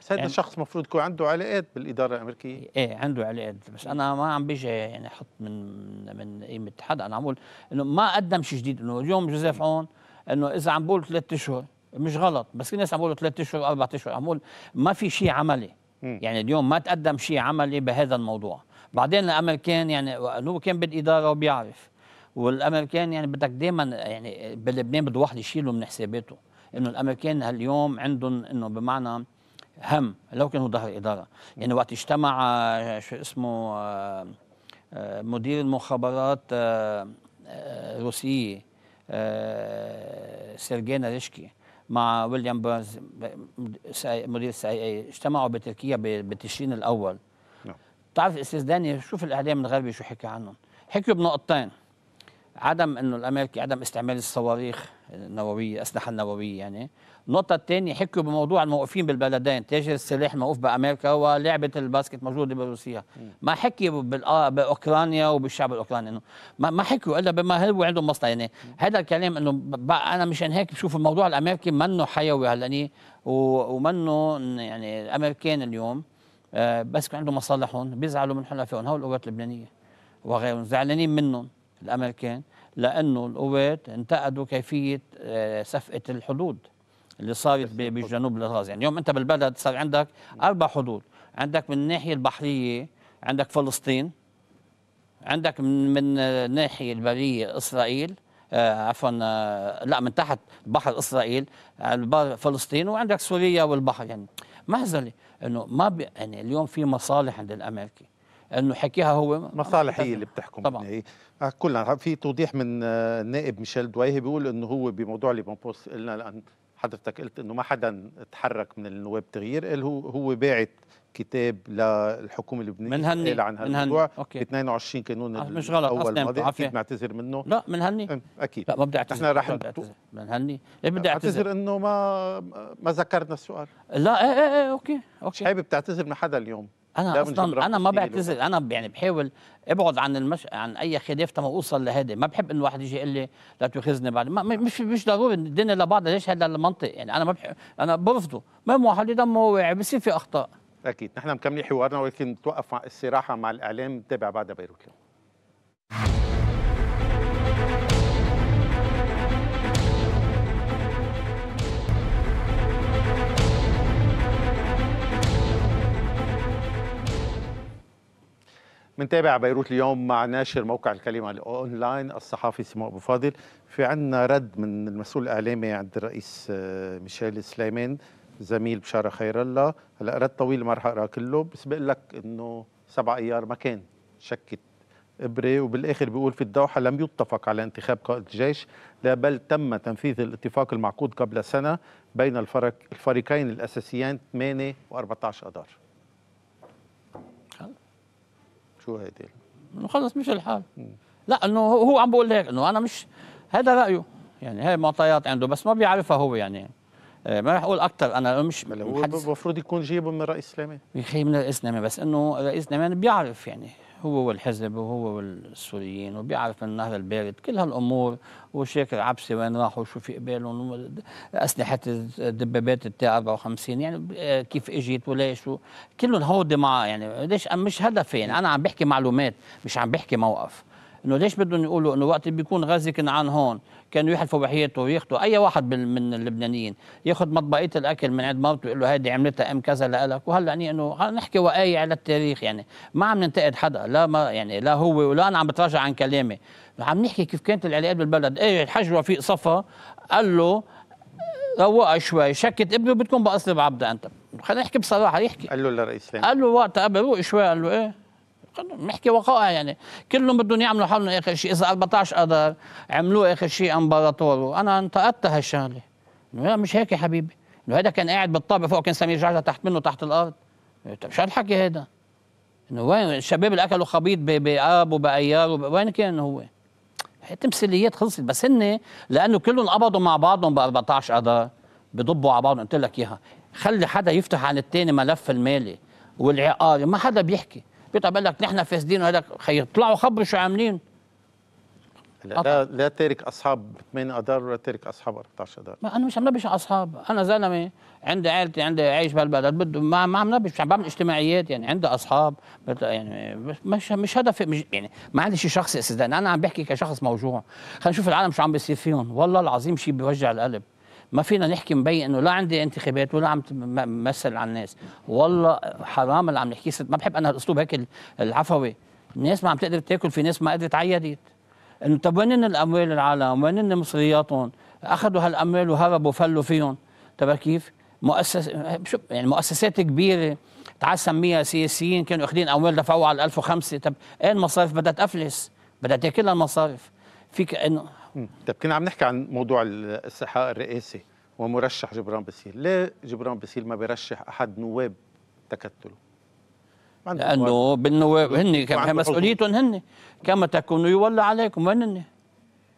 بس هذا يعني الشخص المفروض يكون عنده علاقات بالاداره الامريكيه ايه, إيه، عنده علاقات بس انا ما عم بيجي يعني احط من من قيمه حدا انا عم بقول انه ما قدم شيء جديد انه اليوم جوزيف عون انه اذا عم بقول ثلاث اشهر مش غلط بس الناس عم بيقولوا ثلاث اشهر اربع اشهر عم بقول ما في شيء عملي يعني اليوم ما تقدم شيء عملي بهذا الموضوع بعدين الامريكان يعني هو كان بالاداره وبيعرف والامريكان يعني بدك دائما يعني بلبنان بده واحد يشيله من حساباته انه الامريكان هاليوم عندهم انه بمعنى هم لو كان هو ظهر إدارة يعني وقت اجتمع آه، شو اسمه آه، آه، مدير المخابرات الروسية سيرجينا ناريشكي مع ويليام بيرنز مدير السي اي إيه، اجتمعوا بتركيا بتشرين الاول نعم. تعرف استاذ داني شوف الاعلام الغربي شو حكى عنهم حكوا بنقطتين عدم انه الامريكي عدم استعمال الصواريخ النوويه الاسلحه النوويه يعني النقطة الثانية حكوا بموضوع الموقوفين بالبلدين تاجر السلاح الموقوف بأمريكا ولعبة الباسكت موجودة بروسيا ما حكي آه، بأوكرانيا وبالشعب الأوكراني إنه ما حكوا إلا بما هو عندهم مصلحة يعني هذا الكلام إنه أنا مشان هيك بشوف الموضوع الأمريكي منه حيوي هلأني يعني ومنه يعني الأمريكان اليوم آه، بس عندهم مصالحهم بيزعلوا من حلفائهم هول القوات اللبنانية وغيرهم زعلانين منهم الأمريكان لأنه القوات انتقدوا كيفية صفقه آه، الحدود اللي صارت بجنوب الغاز يعني يوم أنت بالبلد صار عندك أربع حدود عندك من الناحية البحرية عندك فلسطين عندك من من الناحية البرية إسرائيل آه، عفوا آه، لا من تحت بحر إسرائيل البر فلسطين وعندك سوريا والبحر يعني مهزلة أنه ما يعني اليوم في مصالح عند الأمريكي انه حكيها هو مصالح هي اللي بتحكم طبعا يعني إيه. آه، كلنا في توضيح من آه، النائب ميشيل دويهي بيقول انه هو بموضوع ليبون بوست قلنا لان حضرتك قلت انه ما حدا تحرك من النواب تغيير قال هو هو باعت كتاب للحكومه اللبنانيه من هني عن هالموضوع ب 22 كانون آه مش غلط اول ماضي اكيد معتذر منه لا من هني اكيد لا ما بدي اعتذر نحن رح نعتذر من هني ليه بدي اعتذر انه ما ما ذكرنا السؤال لا ايه ايه ايه اوكي اوكي حابب تعتذر من حدا اليوم انا اصلا انا ما بعتذر انا يعني بحاول ابعد عن المش... عن اي خلاف تما اوصل لهذا ما بحب انه واحد يجي يقول لي لا تؤاخذني بعد ما... مش مش ضروري الدنيا لبعضها ليش هذا المنطق يعني انا ما بحب... انا برفضه ما واحد دمه واعي بصير في اخطاء اكيد نحن مكملين حوارنا ولكن توقف مع الصراحه مع الاعلام تابع بعد بيروت اليوم منتابع بيروت اليوم مع ناشر موقع الكلمة الأونلاين الصحافي سمو أبو فاضل في عنا رد من المسؤول الإعلامي عند الرئيس آه، ميشيل سليمان زميل بشارة خير الله هلا رد طويل ما رح أقرأ كله بس بقول لك إنه سبع أيار ما كان شكت إبرة وبالآخر بيقول في الدوحة لم يتفق على انتخاب قائد الجيش لا بل تم تنفيذ الاتفاق المعقود قبل سنة بين الفريقين الأساسيين 8 و 14 أذار شو هيدي؟ انه خلص مش الحال لا انه هو عم بقول هيك انه انا مش هذا رايه يعني هي معطيات عنده بس ما بيعرفها هو يعني آه، ما رح اقول اكثر انا مش هو المفروض يكون جايبه من رئيس سليمان يا اخي من رئيس سليمان بس انه رئيس سليمان بيعرف يعني هو والحزب وهو والسوريين وبيعرف من النهر البارد كل هالامور وشاكر عبسي وين راحوا وشو في قبالهم اسلحه الدبابات التي 54 يعني آه، كيف اجت وليش كل هودي معاه يعني ليش مش هدفين يعني انا عم بحكي معلومات مش عم بحكي موقف انه ليش بدهم يقولوا انه وقت بيكون غازي كنعان هون كانوا يحلفوا بحياته وياخذوا اي واحد من اللبنانيين ياخذ مطبقيه الاكل من عند مرته يقول له هيدي عملتها ام كذا لك وهلا يعني انه نحكي وقايع على التاريخ يعني ما عم ننتقد حدا لا ما يعني لا هو ولا انا عم بتراجع عن كلامي عم نحكي كيف كانت العلاقات بالبلد ايه الحاج رفيق صفا قال له روقها شوي شكت ابنه بدكم بقصر بعبده انت خلينا نحكي بصراحه يحكي قال له لرئيس قال له وقتها قبل روق شوي قال له ايه بنحكي وقائع يعني كلهم بدهم يعملوا حالهم اخر شيء اذا 14 اذار عملوه اخر شيء امبراطور وانا انتقدت هالشغله لا مش هيك يا حبيبي انه هذا كان قاعد بالطابق فوق كان سمير جعجع تحت منه تحت الارض طيب شو هالحكي هذا؟ انه وين الشباب اللي اكلوا خبيط باب وبايار وين كان هو؟ هي تمثيليات خلصت بس هن لانه كلهم قبضوا مع بعضهم ب 14 اذار بضبوا على بعضهم قلت لك اياها خلي حدا يفتح عن الثاني ملف المالي والعقاري ما حدا بيحكي قطع بقول لك نحن فاسدين وهذا خير طلعوا خبروا شو عاملين لا أطلع. لا تارك اصحاب 8 اذار ولا تارك اصحاب 14 اذار ما انا مش عم نبش اصحاب انا زلمه عندي عائلتي عندي عايش بهالبلد بده ما ما عم نبش مش عم بعمل اجتماعيات يعني عندي اصحاب يعني مش مش هدف مش يعني ما عندي شيء شخصي اساسا انا عم بحكي كشخص موجوع خلينا نشوف العالم شو عم بيصير فيهم والله العظيم شيء بيوجع القلب ما فينا نحكي مبين انه لا عندي انتخابات ولا عم مثل على الناس والله حرام اللي عم نحكيه ما بحب انا الاسلوب هيك العفوي الناس ما عم تقدر تاكل في ناس ما قدرت عيدت انه طب وين الاموال العالم هن مصرياتهم اخذوا هالاموال وهربوا فلوا فيهم تبع كيف مؤسس شو يعني مؤسسات كبيره تعال سميها سياسيين كانوا اخذين اموال دفعوها على 1005 طب ايه المصارف بدها تفلس بدها تاكلها المصارف فيك انه طيب كنا عم نحكي عن موضوع السحاق الرئاسي ومرشح جبران باسيل ليه جبران باسيل ما بيرشح احد نواب تكتله لانه بالنواب هن مسؤوليتهم هن كما تكونوا يولى عليكم وين هن؟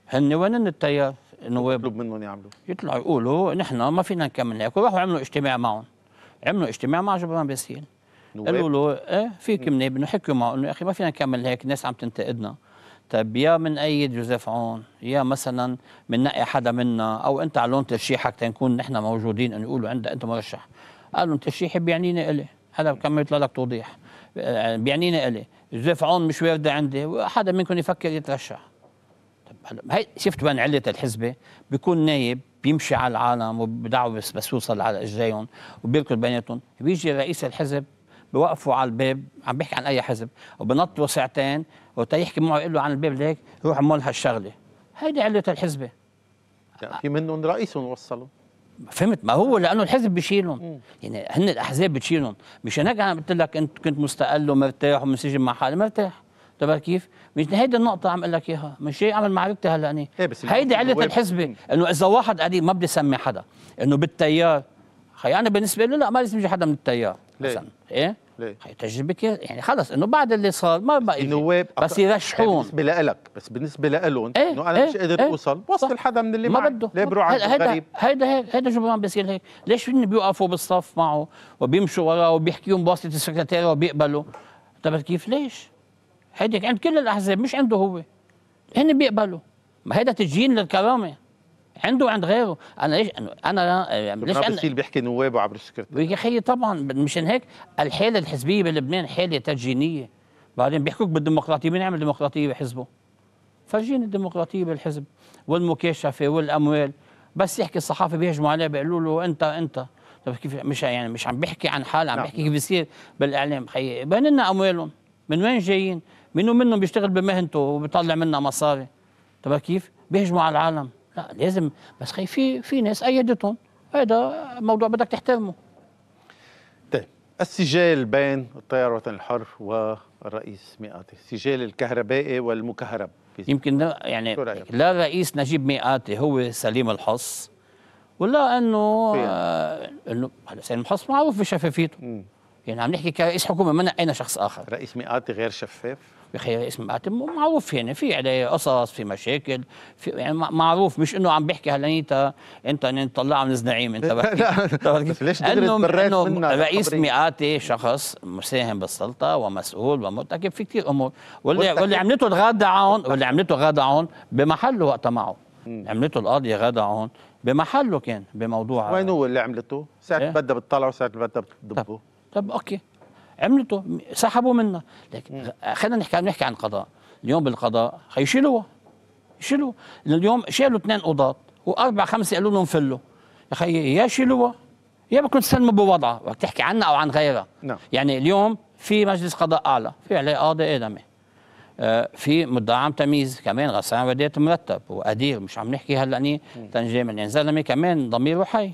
هن وين هن التيار؟ النواب يطلب منهم يعملوا يطلعوا يقولوا نحن ما فينا نكمل هيك وراحوا عملوا اجتماع معهم عملوا اجتماع مع جبران باسيل قالوا له ايه في كم انه حكوا معه انه يا اخي ما فينا نكمل هيك الناس عم تنتقدنا طيب يا منأيد يوزيف عون يا مثلا مننقي حدا منا او انت علون ترشيحك تنكون نحن موجودين انه يقولوا عندك انت مرشح قالوا ترشيحي بيعنيني الي هذا يطلع لك توضيح آه، بيعنيني الي يوزيف عون مش وارده عندي حدا منكم يفكر يترشح طيب هي شفت وين عله الحزبه بيكون نايب بيمشي على العالم وبدعوا بس بس يوصل على اجريهم وبيركض بيناتهم بيجي رئيس الحزب بوقفوا على الباب عم بيحكي عن اي حزب وبنطوا ساعتين وقت يحكي معه يقول له عن الباب هيك روح اعمل هالشغله هيدي علة الحزبه في منهم رئيسهم وصلوا فهمت ما هو لانه الحزب بشيلهم يعني هن الاحزاب بتشيلهم مشان هيك انا قلت لك انت كنت مستقل ومرتاح ومنسجم مع حالي مرتاح تبع كيف؟ مش هيدي النقطة عم اقول لك اياها، مش جاي اعمل معركتي هلا هني إيه هيدي علة الحزبة انه اذا واحد قديم ما بدي اسمي حدا انه بالتيار خي انا بالنسبة له لا ما لازم يجي حدا من التيار مثلا ايه ليه؟ تجربه يعني خلص انه بعد اللي صار ما بقى النواب بس يرشحون يعني بالنسبه لإلك بس بالنسبه لهم ايه انه انا ايه مش قادر ايه اوصل وصل حدا من اللي ما معك. بده ليه بروح عند هيدا هيدا هيك هيدا شو ما بيصير هيك ليش هن بيوقفوا بالصف معه وبيمشوا وراه وبيحكيهم بواسطه السكرتير وبيقبلوا طب كيف ليش؟ هيدا عند كل الاحزاب مش عنده هو هن بيقبلوا ما هيدا تجيين للكرامه عنده وعند غيره انا ليش انا ليش انا بيحكي نوابه عبر السكرتير يا اخي طبعا مشان هيك الحاله الحزبيه بلبنان حاله تدجينيه بعدين بيحكوك بالديمقراطيه مين عمل ديمقراطيه بحزبه؟ فرجيني الديمقراطيه بالحزب والمكاشفه والاموال بس يحكي الصحافه بيهجموا عليه بيقولوا له انت انت طب كيف مش يعني مش عم بحكي عن حال عم نعم، بحكي نعم. كيف بيصير بالاعلام خيي بين لنا اموالهم من وين جايين؟ منو منهم بيشتغل بمهنته وبيطلع منا مصاري طب كيف؟ بيهجموا على العالم لا لازم بس خي في في ناس ايدتهم هذا موضوع بدك تحترمه طيب السجال بين التيار الوطني الحر والرئيس مئاتي السجال الكهربائي والمكهرب يمكن يعني لا الرئيس نجيب مئاتي هو سليم الحص ولا انه آه، انه سليم الحص معروف بشفافيته يعني عم نحكي كرئيس حكومه ما نقينا شخص اخر رئيس مئاتي غير شفاف بخير اسم اتم معروف هنا يعني، في عليه قصص في مشاكل في يعني معروف مش انه عم بيحكي هلا انت انت نطلعها يعني من زنعيم انت بحكي ليش انه رئيس مئاتي شخص مساهم بالسلطه ومسؤول ومرتكب في كثير امور واللي واللي عملته الغادة عون واللي عملته غاده عون بمحله وقتها معه عملته القاضيه غاده عون بمحله كان بموضوع وين هو اللي عملته؟ ساعة إيه؟ بدها بتطلعه ساعة بدها بتضبه طب اوكي عملته سحبوا منا لكن خلينا نحكي نحكي عن القضاء اليوم بالقضاء حيشيلوها يشيلوها اليوم شالوا اثنين قضاة واربع خمسه قالوا لهم فلوا يا خي يا شيلوها يا بدكم تسلموا بوضعها بدك تحكي عنها او عن غيرها نعم. يعني اليوم في مجلس قضاء اعلى في عليه قاضي ادمي آه، في مدعم تمييز كمان غسان وديت مرتب وقدير مش عم نحكي هلا تنجيم يعني زلمه كمان ضميره حي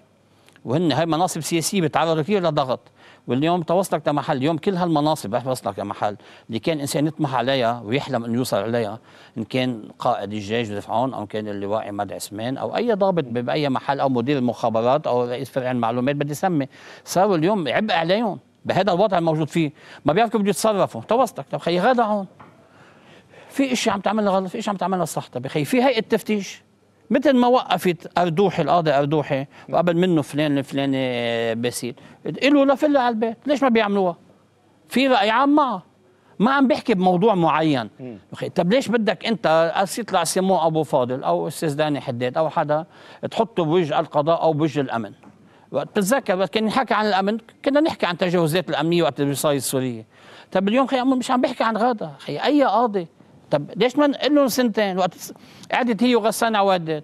وهن هاي مناصب سياسيه بيتعرضوا كثير لضغط واليوم توصلك لمحل اليوم كل هالمناصب رح توصلك لمحل اللي كان انسان يطمح عليها ويحلم انه يوصل عليها ان كان قائد الجيش دفعون او كان اللواء عماد عثمان او اي ضابط باي محل او مدير المخابرات او رئيس فرع المعلومات بدي سمي صاروا اليوم عبء عليهم بهذا الوضع الموجود فيه ما بيعرفوا بده يتصرفوا توصلك طب خيي غدا هون في اشي عم تعملها غلط في اشي عم تعملها صح طب خيي في هيئه تفتيش مثل ما وقفت اردوحي القاضي اردوحي وقبل منه فلان الفلاني آه، باسيل له لفله على البيت ليش ما بيعملوها في راي عام معه ما عم بحكي بموضوع معين طب ليش بدك انت يطلع سمو ابو فاضل او استاذ داني حداد او حدا تحطه بوجه القضاء او بوجه الامن بتتذكر وقت كان نحكي عن الامن كنا نحكي عن تجاوزات الامنيه وقت الوصايه السوريه طب اليوم خي مش عم بحكي عن غاده خي اي قاضي طب ليش ما نقول لهم سنتين وقت قعدت هي وغسان عوادت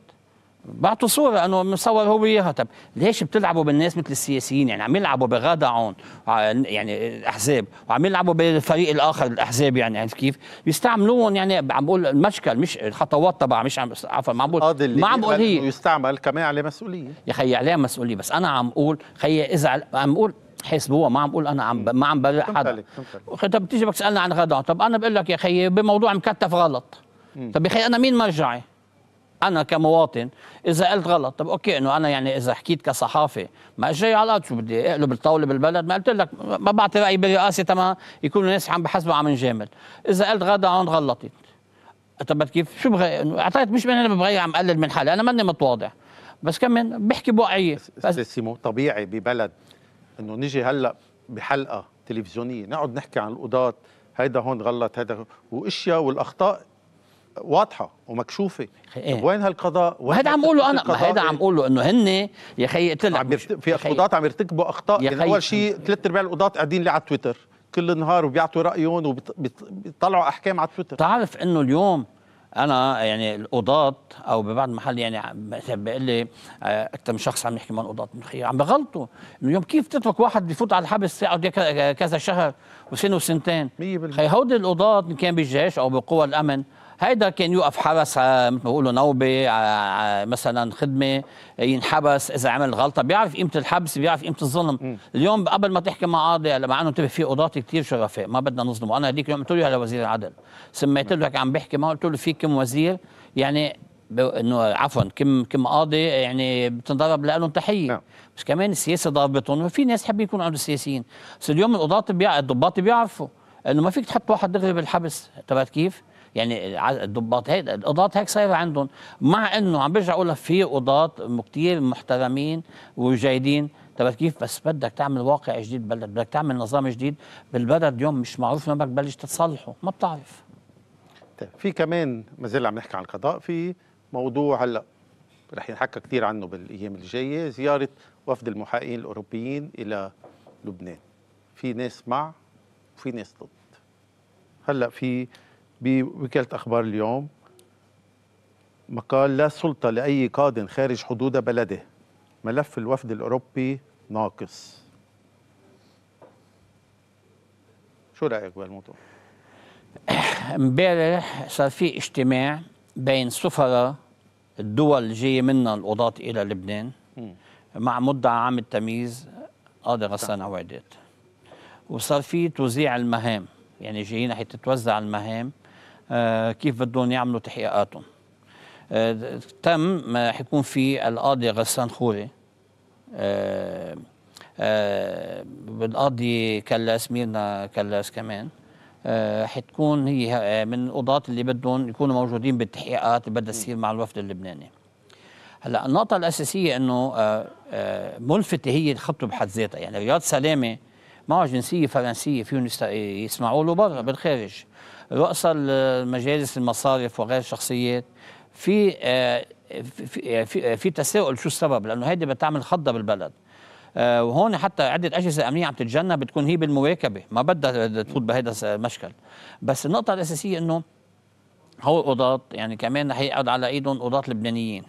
بعتوا صورة انه مصور هو وياها طب ليش بتلعبوا بالناس مثل السياسيين يعني عم يلعبوا بغادة عون يعني الاحزاب وعم يلعبوا بالفريق الاخر الاحزاب يعني عرفت كيف بيستعملوهم يعني عم بقول المشكل مش الخطوات تبع مش عم عفوا ما عم بقول ما عم بقول هي يستعمل كمان عليه مسؤوليه يا خيي عليه مسؤوليه بس انا عم بقول خيي اذا عم بقول حسب هو ما عم بقول انا عم ما عم برق حدا طب بتيجي بتسالنا عن غدا طب انا بقول لك يا خيي بموضوع مكتف غلط طب يا خيي انا مين مرجعي؟ انا كمواطن اذا قلت غلط طب اوكي انه انا يعني اذا حكيت كصحافه ما جاي على شو بدي اقلب الطاوله بالبلد ما قلت لك ما بعطي رايي بالرئاسه تما يكون الناس عم بحسبوا عم نجامل اذا قلت غدا هون غلطت طب كيف شو بغي اعطيت مش من انا بغير عم قلل من حالي انا ماني متواضع بس كمان بحكي بوقعيه بس, بس, بس طبيعي ببلد انه نيجي هلا بحلقه تلفزيونيه نقعد نحكي عن القضاة هيدا هون غلط هيدا واشياء والاخطاء واضحه ومكشوفه إيه؟ وين هالقضاء وين هيدا عم اقوله انا هيدا عم اقوله إيه. انه هن يا خي قلت لك في قضاة عم يرتكبوا اخطاء يعني اول شيء ثلاث ارباع القضاة قاعدين لي على تويتر كل النهار وبيعطوا رايهم وبيطلعوا احكام على تويتر بتعرف انه اليوم انا يعني القضاة او ببعض المحل يعني بيقول لي آه، اكثر من شخص عم يحكي من قضاة من خير عم بغلطوا انه يوم كيف تترك واحد بفوت على الحبس يقعد كذا شهر وسنه وسنتين 100% هودي القضاة ان كان بالجيش او بقوى الامن هيدا كان يوقف حبس آه، مثل ما بيقولوا نوبه آه، آه، مثلا خدمه ينحبس اذا عمل غلطه بيعرف قيمه الحبس بيعرف قيمه الظلم م. اليوم قبل ما تحكي مع قاضي مع انه انتبه في قضاة كثير شرفاء ما بدنا نظلم انا هذيك اليوم قلت له يا وزير العدل سميت له هيك عم بحكي معه قلت له في كم وزير يعني انه عفوا كم كم قاضي يعني بتنضرب لهم تحيه نعم. بس كمان السياسه ضابطهم وفي ناس حابين يكونوا عند السياسيين بس اليوم القضاة الضباط بيعرفوا انه ما فيك تحط واحد دغري بالحبس تبعت كيف يعني الضباط هيك القضاة هيك صاير عندهم مع انه عم برجع اقول لك في قضاة كثير محترمين وجيدين طب كيف بس بدك تعمل واقع جديد بلد بدك تعمل نظام جديد بالبلد اليوم مش معروف ما بدك تبلش تصلحه ما بتعرف طيب في كمان ما زال عم نحكي عن القضاء في موضوع هلا رح ينحكى كثير عنه بالايام الجايه زياره وفد المحققين الاوروبيين الى لبنان في ناس مع وفي ناس ضد هلا في بوكالة أخبار اليوم مقال لا سلطة لأي قاد خارج حدود بلده ملف الوفد الأوروبي ناقص شو رأيك بهالموضوع؟ امبارح صار في اجتماع بين سفراء الدول اللي جايه منها القضاة الى لبنان م. مع مدعى عام التمييز قاضي غسان عوادات وصار في توزيع المهام يعني جايين حيتتوزع المهام آه، كيف بدهم يعملوا تحقيقاتهم آه، تم حيكون في القاضي غسان خوري آه، بالقاضي كلاس ميرنا كلاس كمان حتكون هي من القضاة اللي بدهم يكونوا موجودين بالتحقيقات اللي بدها تصير مع الوفد اللبناني هلا النقطة الأساسية إنه ملفتة هي الخطوة بحد ذاتها يعني رياض سلامة معه جنسية فرنسية فيهم يسمعوا له برا بالخارج رؤساء المجالس المصارف وغير الشخصيات في آه، في آه، آه، في, تساؤل شو السبب لانه هيدي بتعمل خضه بالبلد وهون حتى عده اجهزه امنيه عم تتجنب بتكون هي بالمواكبه ما بدها تفوت بهذا المشكل بس النقطه الاساسيه انه هو قضاة يعني كمان رح يقعد على ايدهم قضاة لبنانيين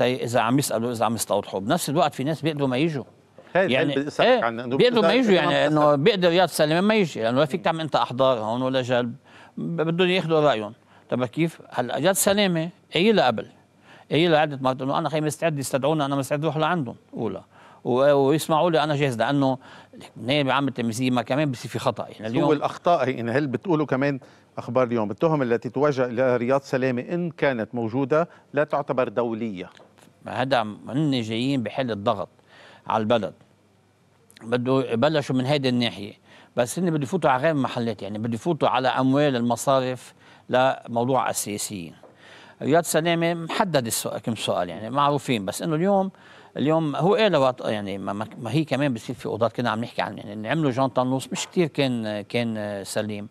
اذا عم يسالوا اذا عم يستوضحوا بنفس الوقت في ناس بيقدروا ما يجوا يعني إيه، بيقدروا ما يجوا يعني انه بيقدر رياض سليمان ما يجي لانه يعني ما فيك تعمل انت احضار هون ولا جلب بدهم ياخذوا رايهم طب كيف هلا جت سلامه اي قبل اي عده مرات انه انا خي مستعد يستدعونا انا مستعد اروح لعندهم اولى ويسمعوا لي انا جاهز لانه النائب بعمل التمثيل ما كمان بصير في خطا يعني اليوم هو الاخطاء هي هل بتقولوا كمان اخبار اليوم التهم التي توجه الى رياض سلامه ان كانت موجوده لا تعتبر دوليه هذا هن جايين بحل الضغط على البلد بده بلشوا من هذه الناحيه بس هن بده يفوتوا على غير محلات يعني بده يفوتوا على اموال المصارف لموضوع السياسيين رياض سلامه محدد السؤال كم سؤال يعني معروفين بس انه اليوم اليوم هو إيه وقت يعني ما هي كمان بصير في اوضات كنا عم نحكي عن يعني عملوا جون طنوس مش كثير كان كان سليم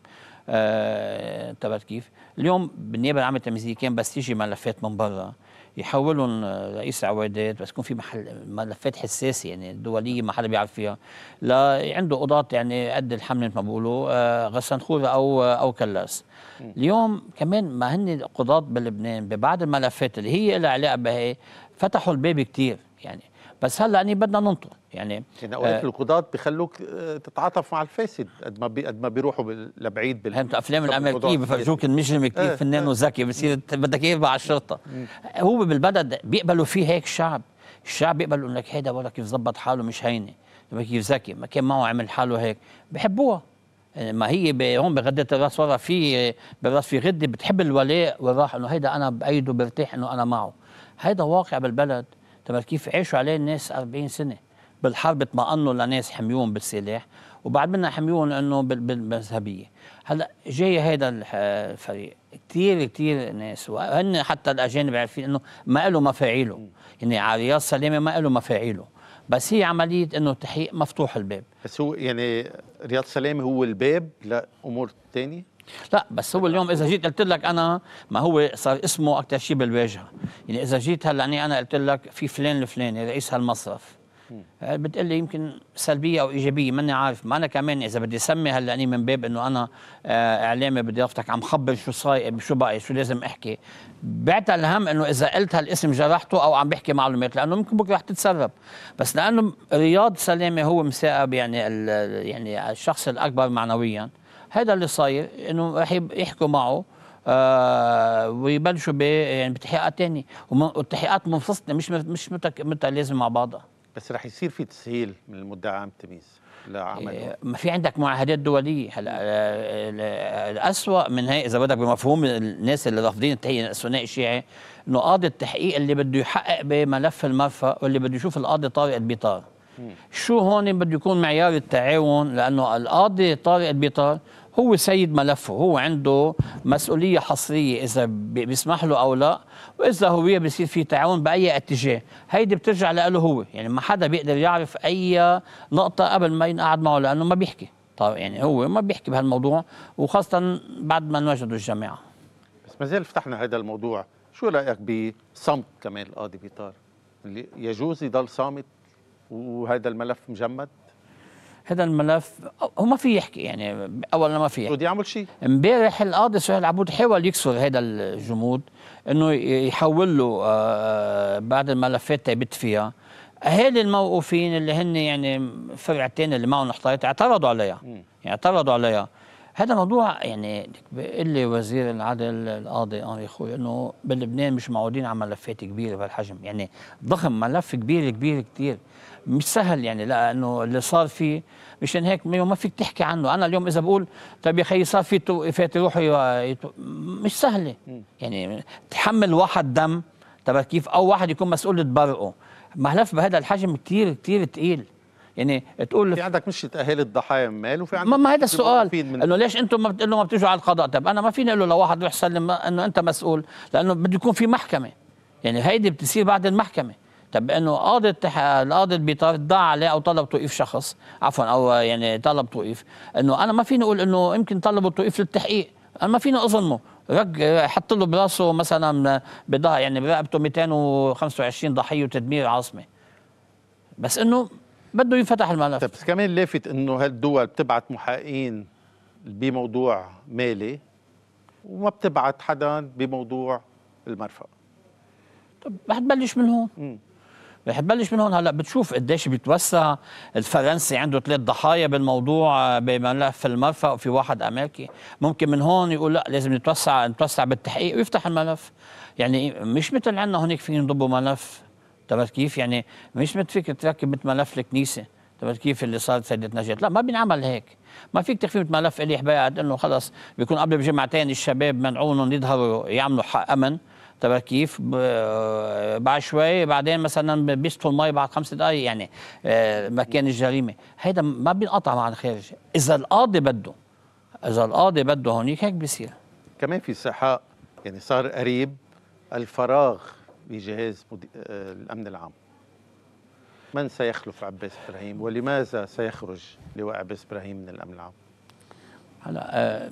آه، انتبهت أه كيف؟ اليوم بالنيابه العامه التمييزيه كان بس يجي ملفات من برا يحولهم رئيس العوادات بس يكون في محل ملفات حساسه يعني دوليه ما حدا بيعرف فيها لا عنده قضاة يعني قد الحمل ما بيقولوا آه او آه، او كلاس اليوم كمان ما هن قضاة بلبنان ببعض الملفات اللي هي لها علاقه بهي فتحوا الباب كثير يعني بس هلا يعني بدنا ننطر يعني, يعني اوقات آه القضاة بخلوك آه، تتعاطف مع الفاسد قد ما قد ما بيروحوا لبعيد بال فهمت افلام الامريكيه بفرجوك المجرم كثير آه، فنان آه وذكي بصير بدك اياه مع الشرطه هو بالبلد بيقبلوا فيه هيك الشعب الشعب بيقبلوا انك هيدا ولا كيف زبط حاله مش هينه كيف ذكي ما كان معه عمل حاله هيك بحبوها يعني ما هي هون بغدة الراس ورا في بالراس في غده بتحب الولاء والراحه انه هيدا انا بايده برتاح انه انا معه هيدا واقع بالبلد تمام كيف عاشوا عليه الناس 40 سنه بالحرب اطمأنوا لناس حميون بالسلاح وبعد منا حميون انه بالمذهبيه هلا جاي هذا الفريق كثير كثير ناس وهن حتى الاجانب عارفين انه ما له مفاعيله يعني على رياض سلامه ما له مفاعيله بس هي عمليه انه تحقيق مفتوح الباب بس هو يعني رياض سلامه هو الباب لامور ثانيه لا بس هو اليوم اذا جيت قلت لك انا ما هو صار اسمه اكثر شيء بالواجهه يعني اذا جيت هلا يعني انا قلت لك في فلان الفلاني يعني رئيس هالمصرف آه، بتقول لي يمكن سلبيه او ايجابيه ماني عارف ما انا كمان اذا بدي اسمي هلا اني من باب انه انا آه، اعلامي بدي افتك عم خبر شو صاير شو بقى شو لازم احكي بعت الهم انه اذا قلت هالاسم جرحته او عم بحكي معلومات لانه ممكن بكره رح تتسرب بس لانه رياض سلامه هو مساقب يعني يعني الشخص الاكبر معنويا هذا اللي صاير انه راح يحكوا معه آه ويبلشوا ب يعني بتحقيقات ثانيه والتحقيقات منفصله مش مش متلازمه مع بعضها بس رح يصير في تسهيل من المدعي عام التمييز لعمله إيه، ما في عندك معاهدات دوليه هلا آه، الاسوء من هي اذا بدك بمفهوم الناس اللي رافضين التحقيق الثنائي الشيعي انه قاضي التحقيق اللي بده يحقق بملف المرفأ واللي بده يشوف القاضي طارق البيطار شو هون بده يكون معيار التعاون لانه القاضي طارق البيطار هو سيد ملفه هو عنده مسؤولية حصرية إذا بيسمح له أو لا وإذا هوية بيصير في تعاون بأي اتجاه هيدي بترجع له هو يعني ما حدا بيقدر يعرف أي نقطة قبل ما ينقعد معه لأنه ما بيحكي طيب يعني هو ما بيحكي بهالموضوع وخاصة بعد ما انوجدوا الجماعة بس ما زال فتحنا هذا الموضوع شو رأيك بصمت كمان القاضي بيطار اللي يجوز يضل صامت وهذا الملف مجمد هذا الملف هو ما في يحكي يعني اولا ما في بده يعمل شيء امبارح القاضي سهيل عبود حاول يكسر هذا الجمود انه يحول له آه، بعض الملفات تعبت فيها اهالي الموقوفين اللي هن يعني الفرع الثاني اللي معهم احتياط اعترضوا عليها يعني اعترضوا عليها هذا موضوع يعني بيقول لي وزير العدل القاضي انري خوي انه بلبنان مش معودين على ملفات كبيره بهالحجم يعني ضخم ملف كبير كبير كثير مش سهل يعني لانه اللي صار فيه مشان هيك ما فيك تحكي عنه انا اليوم اذا بقول طيب يا خيي صار في فات يروحوا مش سهله يعني تحمل واحد دم تبع كيف او واحد يكون مسؤول تبرئه ملف بهذا الحجم كثير كثير ثقيل يعني تقول في عندك مش اهالي الضحايا من مال وفي عندك ما, ما هذا السؤال انه ليش انتم ما بتقولوا ما بتجوا على القضاء طب انا ما فيني اقول له لواحد روح سلم انه انت مسؤول لانه بده يكون في محكمه يعني هيدي بتصير بعد المحكمه طب انه قاضي القاضي بيطاف عليه او طلب توقيف شخص عفوا او يعني طلب توقيف انه انا ما فيني اقول انه يمكن طلب التوقيف للتحقيق انا ما فيني اظلمه حط له براسه مثلا بضاعه يعني برقبته 225 ضحيه وتدمير عاصمه بس انه بده ينفتح الملف بس كمان لافت انه هالدول بتبعت محققين بموضوع مالي وما بتبعت حدا بموضوع المرفأ طب رح تبلش من هون رح تبلش من هون هلا بتشوف قديش بيتوسع الفرنسي عنده ثلاث ضحايا بالموضوع آه، بملف المرفأ وفي واحد امريكي ممكن من هون يقول لا لازم نتوسع نتوسع بالتحقيق ويفتح الملف يعني مش مثل عندنا هونيك فينا نضبوا ملف تبعت كيف يعني مش مثل فيك تركب مثل ملف الكنيسه تبعت كيف اللي صار سيدة نجاة لا ما بينعمل هيك ما فيك تخفي ملف الي حبايات انه خلص بيكون قبل بجمعتين الشباب منعونهم يظهروا يعملوا حق امن طب كيف آه، بعد شوي بعدين مثلا بيصفوا المي بعد خمس دقائق يعني آه، مكان الجريمه هيدا ما بينقطع مع الخارج اذا القاضي بده اذا القاضي بده هونيك هيك بيصير كمان في سحاق يعني صار قريب الفراغ بجهاز آه، الامن العام من سيخلف عباس ابراهيم ولماذا سيخرج لواء عباس ابراهيم من الامن العام هلا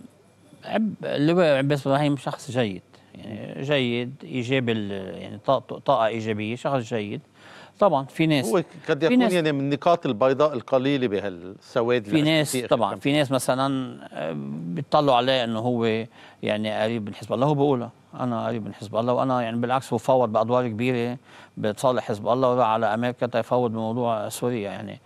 عب لواء عباس ابراهيم شخص جيد يعني جيد ايجابي يعني طاقه ايجابيه شخص جيد طبعا في ناس هو قد يكون ناس يعني من النقاط البيضاء القليله بهالسواد في ناس طبعا في ناس مثلا آه، بيطلعوا عليه انه هو يعني قريب من حزب الله هو بيقولها انا قريب من حزب الله وانا يعني بالعكس هو فوض بادوار كبيره بتصالح حزب الله وراح على امريكا تفوض بموضوع سوريا يعني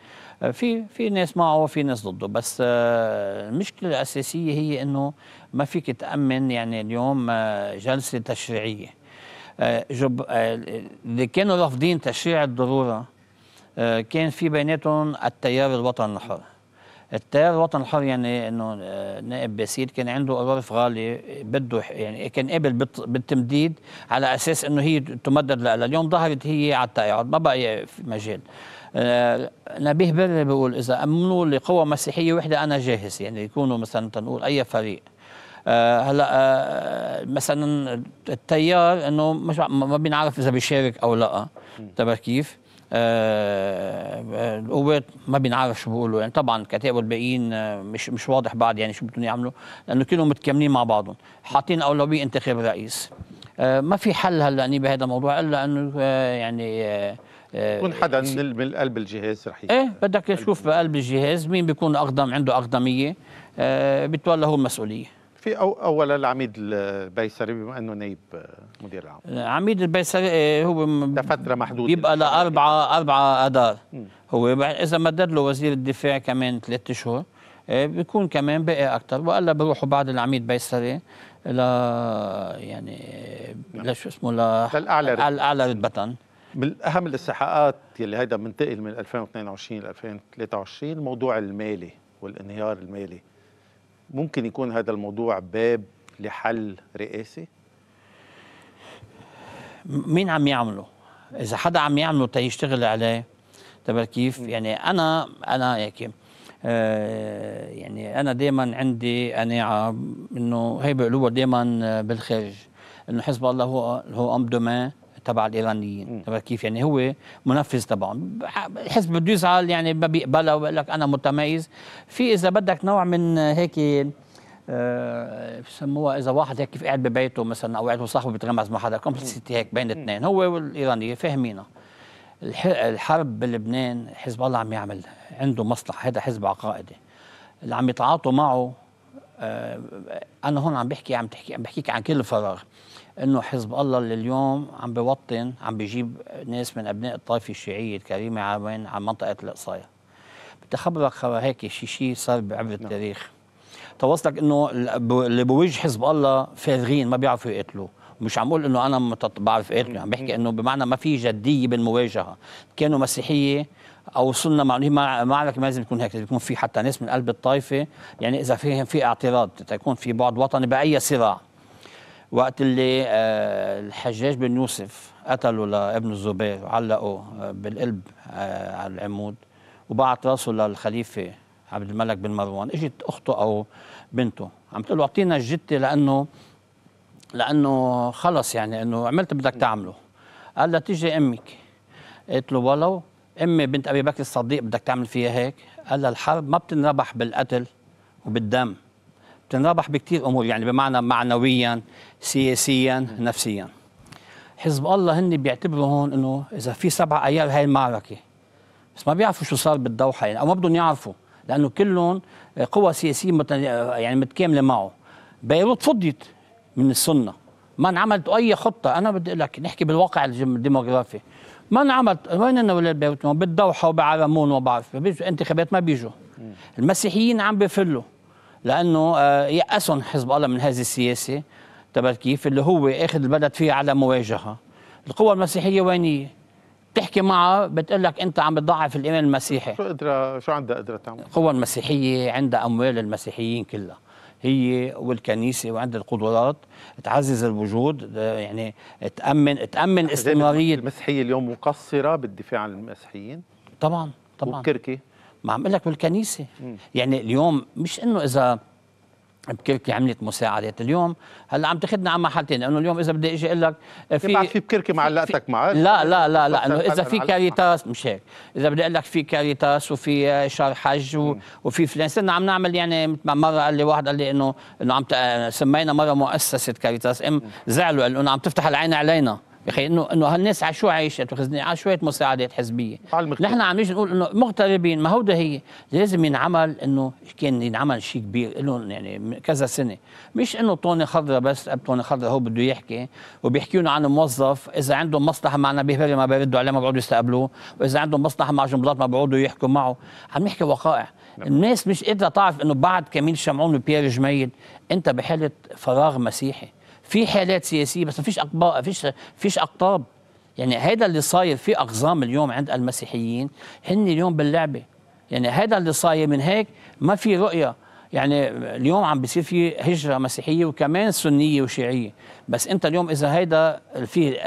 في في ناس معه وفي ناس ضده بس آه، المشكله الاساسيه هي انه ما فيك تامن يعني اليوم آه، جلسه تشريعيه آه، جب اللي كانوا رافضين تشريع الضروره كان في بيناتهم التيار الوطني الحر التيار الوطني الحر يعني انه نائب باسيل كان عنده قرار غالي بده يعني كان قابل بالتمديد على اساس انه هي تمدد لها اليوم ظهرت هي على التقاعد ما بقى في مجال آه، نبيه بري بيقول اذا امنوا لقوى مسيحيه وحده انا جاهز يعني يكونوا مثلا تنقول اي فريق آه، هلا آه، مثلا التيار انه مش ما بينعرف اذا بيشارك او لا تبع كيف القوات ما بينعرف شو بيقولوا يعني طبعا كتائب الباقيين مش مش واضح بعد يعني شو بدهم يعملوا لانه كانوا متكاملين مع بعضهم حاطين اولويه انتخاب رئيس ما في حل هلا يعني بهذا الموضوع الا انه يعني يكون آه، حدا من قلب الجهاز رح ايه بدك تشوف بقلب الجهاز مين بيكون اقدم عنده اقدميه آه، بتولى هو المسؤوليه في أو اولا العميد البيسري بما انه نائب آه، مدير العام عميد البيسري هو لفتره محدوده يبقى لاربعه اربعه اذار هو اذا مدد له وزير الدفاع كمان ثلاث اشهر بيكون كمان باقي اكثر والا بروحوا بعد العميد بيسري ل يعني نعم. لشو اسمه ل الاعلى رتبه من اهم الاستحقاقات يلي هيدا منتقل من 2022 ل 2023 الموضوع المالي والانهيار المالي ممكن يكون هذا الموضوع باب لحل رئاسي؟ مين عم يعمله؟ إذا حدا عم يعمله تيشتغل عليه تبر كيف؟ يعني أنا أنا هيك آه يعني أنا دائما عندي قناعة إنه هي بقلوبها دائما بالخارج إنه حزب الله هو هو أم دومان تبع الايرانيين تبع كيف يعني هو منفذ تبعهم الحزب بده يزعل يعني ما بيقبلها وبقول لك انا متميز في اذا بدك نوع من هيك آه، بسموها اذا واحد هيك كيف قاعد ببيته مثلا او قاعد وصاحبه بيتغمز مع حدا كومبلكسيتي هيك بين الاثنين هو والايرانيه فاهمينها الحرب بلبنان حزب الله عم يعمل عنده مصلحه هذا حزب عقائدي اللي عم يتعاطوا معه آه، انا هون عم بحكي عم تحكي عم بحكيك عن كل الفراغ انه حزب الله اللي اليوم عم بوطن عم بجيب ناس من ابناء الطائفه الشيعيه الكريمه على وين؟ على منطقه الاقصايه بدي اخبرك هيك شيء شيء صار بعبر نعم. التاريخ توصلك انه اللي بوجه حزب الله فارغين ما بيعرفوا يقتلوه مش عم اقول انه انا بعرف قتلوا عم بحكي نعم. انه بمعنى ما في جديه بالمواجهه كانوا مسيحيه او سنه مع ما ما لازم تكون هيك يكون في حتى ناس من قلب الطائفه يعني اذا في في اعتراض تكون في بعد وطني باي صراع وقت اللي آه، الحجاج بن يوسف قتلوا لابن الزبير وعلقوا آه، بالقلب آه، على العمود وبعت راسه للخليفه عبد الملك بن مروان اجت اخته او بنته عم تقول له اعطينا الجده لانه لانه خلص يعني انه عملت بدك تعمله قال لها تيجي امك قالت له ولو امي بنت ابي بكر الصديق بدك تعمل فيها هيك قال لها الحرب ما بتنربح بالقتل وبالدم بتنربح بكثير امور يعني بمعنى معنويا سياسيا نفسيا حزب الله هن بيعتبروا هون انه اذا في سبعة ايار هاي المعركه بس ما بيعرفوا شو صار بالدوحه يعني او ما بدهم يعرفوا لانه كلهم قوى سياسيه يعني متكامله معه بيروت فضيت من السنه ما انعملت اي خطه انا بدي اقول لك نحكي بالواقع الديموغرافي ما انعملت وين انا ولاد بيروت بالدوحه وبعرمون وبعرف انتخابات ما بيجوا المسيحيين عم بفلوا لانه آه، يأسهم حزب الله من هذه السياسه تبع كيف اللي هو اخذ البلد فيها على مواجهه القوى المسيحيه وينيه بتحكي معها بتقول لك انت عم بتضعف الايمان المسيحي شو قدرة شو عندها قدرة تعمل؟ القوى المسيحيه عندها اموال المسيحيين كلها هي والكنيسه وعندها القدرات تعزز الوجود آه، يعني تامن تامن استمراريه المسيحيه اليوم مقصره بالدفاع عن المسيحيين؟ طبعا طبعا والكركي ما عم اقول لك بالكنيسه يعني اليوم مش انه اذا بكركي عملت مساعدات اليوم هلا عم تاخذنا على محلتين لانه اليوم اذا بدي اجي اقول لك في في بكركي معلقتك معه لا لا لا لا انه اذا في كاريتاس مش هيك اذا بدي اقول لك في كاريتاس وفي شهر حج و... وفي فلان صرنا عم نعمل يعني مره قال لي واحد قال لي انه انه عم سمينا مره مؤسسه كاريتاس ام زعلوا قالوا انه عم تفتح العين علينا يا اخي انه انه هالناس على شو عايشه عايشت على شويه مساعدات حزبيه نحن عم نيجي نقول انه مغتربين ما هو ده هي لازم ينعمل انه كان ينعمل شيء كبير لهم يعني كذا سنه مش انه طوني خضرا بس اب طوني خضرا هو بده يحكي وبيحكيون عن موظف اذا عندهم مصلحه معنا بهبري ما بيردوا عليه ما بيقعدوا يستقبلوه واذا عندهم مصلحه مع جنبلاط ما بيقعدوا يحكوا معه عم نحكي وقائع نعم. الناس مش قادره تعرف انه بعد كميل شمعون وبيير جميل انت بحاله فراغ مسيحي في حالات سياسيه بس ما فيش اقباء فيش فيش اقطاب يعني هذا اللي صاير في اقزام اليوم عند المسيحيين هن اليوم باللعبه يعني هذا اللي صاير من هيك ما في رؤيه يعني اليوم عم بيصير في هجره مسيحيه وكمان سنيه وشيعيه بس انت اليوم اذا هيدا في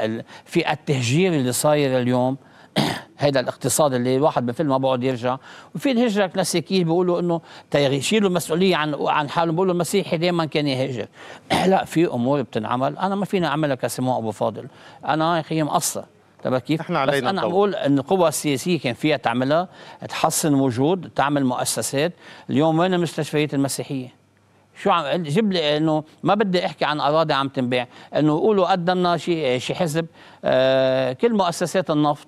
في التهجير اللي صاير اليوم هيدا الاقتصاد اللي الواحد بفل ما بقعد يرجع وفي الهجرة كلاسيكية بيقولوا انه تيشيلوا المسؤولية عن عن حالهم بيقولوا المسيحي دائما كان يهاجر لا في امور بتنعمل انا ما فينا اعملها كسمو ابو فاضل انا يا اخي مقصر طيب كيف؟ احنا علينا بس انا عم بقول ان القوى السياسيه كان فيها تعملها تحسن وجود تعمل مؤسسات اليوم وين المستشفيات المسيحيه؟ شو عم جيب لي انه ما بدي احكي عن اراضي عم تنباع انه يقولوا قدمنا شي شي حزب آه كل مؤسسات النفط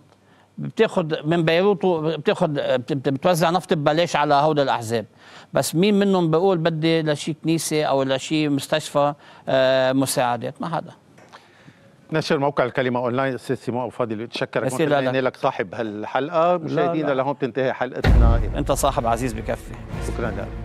بتاخد من بيروت بتاخد بتوزع نفط ببلاش على هودي الاحزاب بس مين منهم بيقول بدي لشي كنيسه او لشي مستشفى آه، مساعدات ما حدا نشر موقع الكلمة أونلاين أستاذ سيمو فاضل بتشكرك كنت لك صاحب هالحلقة مشاهدينا لهون بتنتهي حلقتنا أنت صاحب عزيز بكفي شكرا لك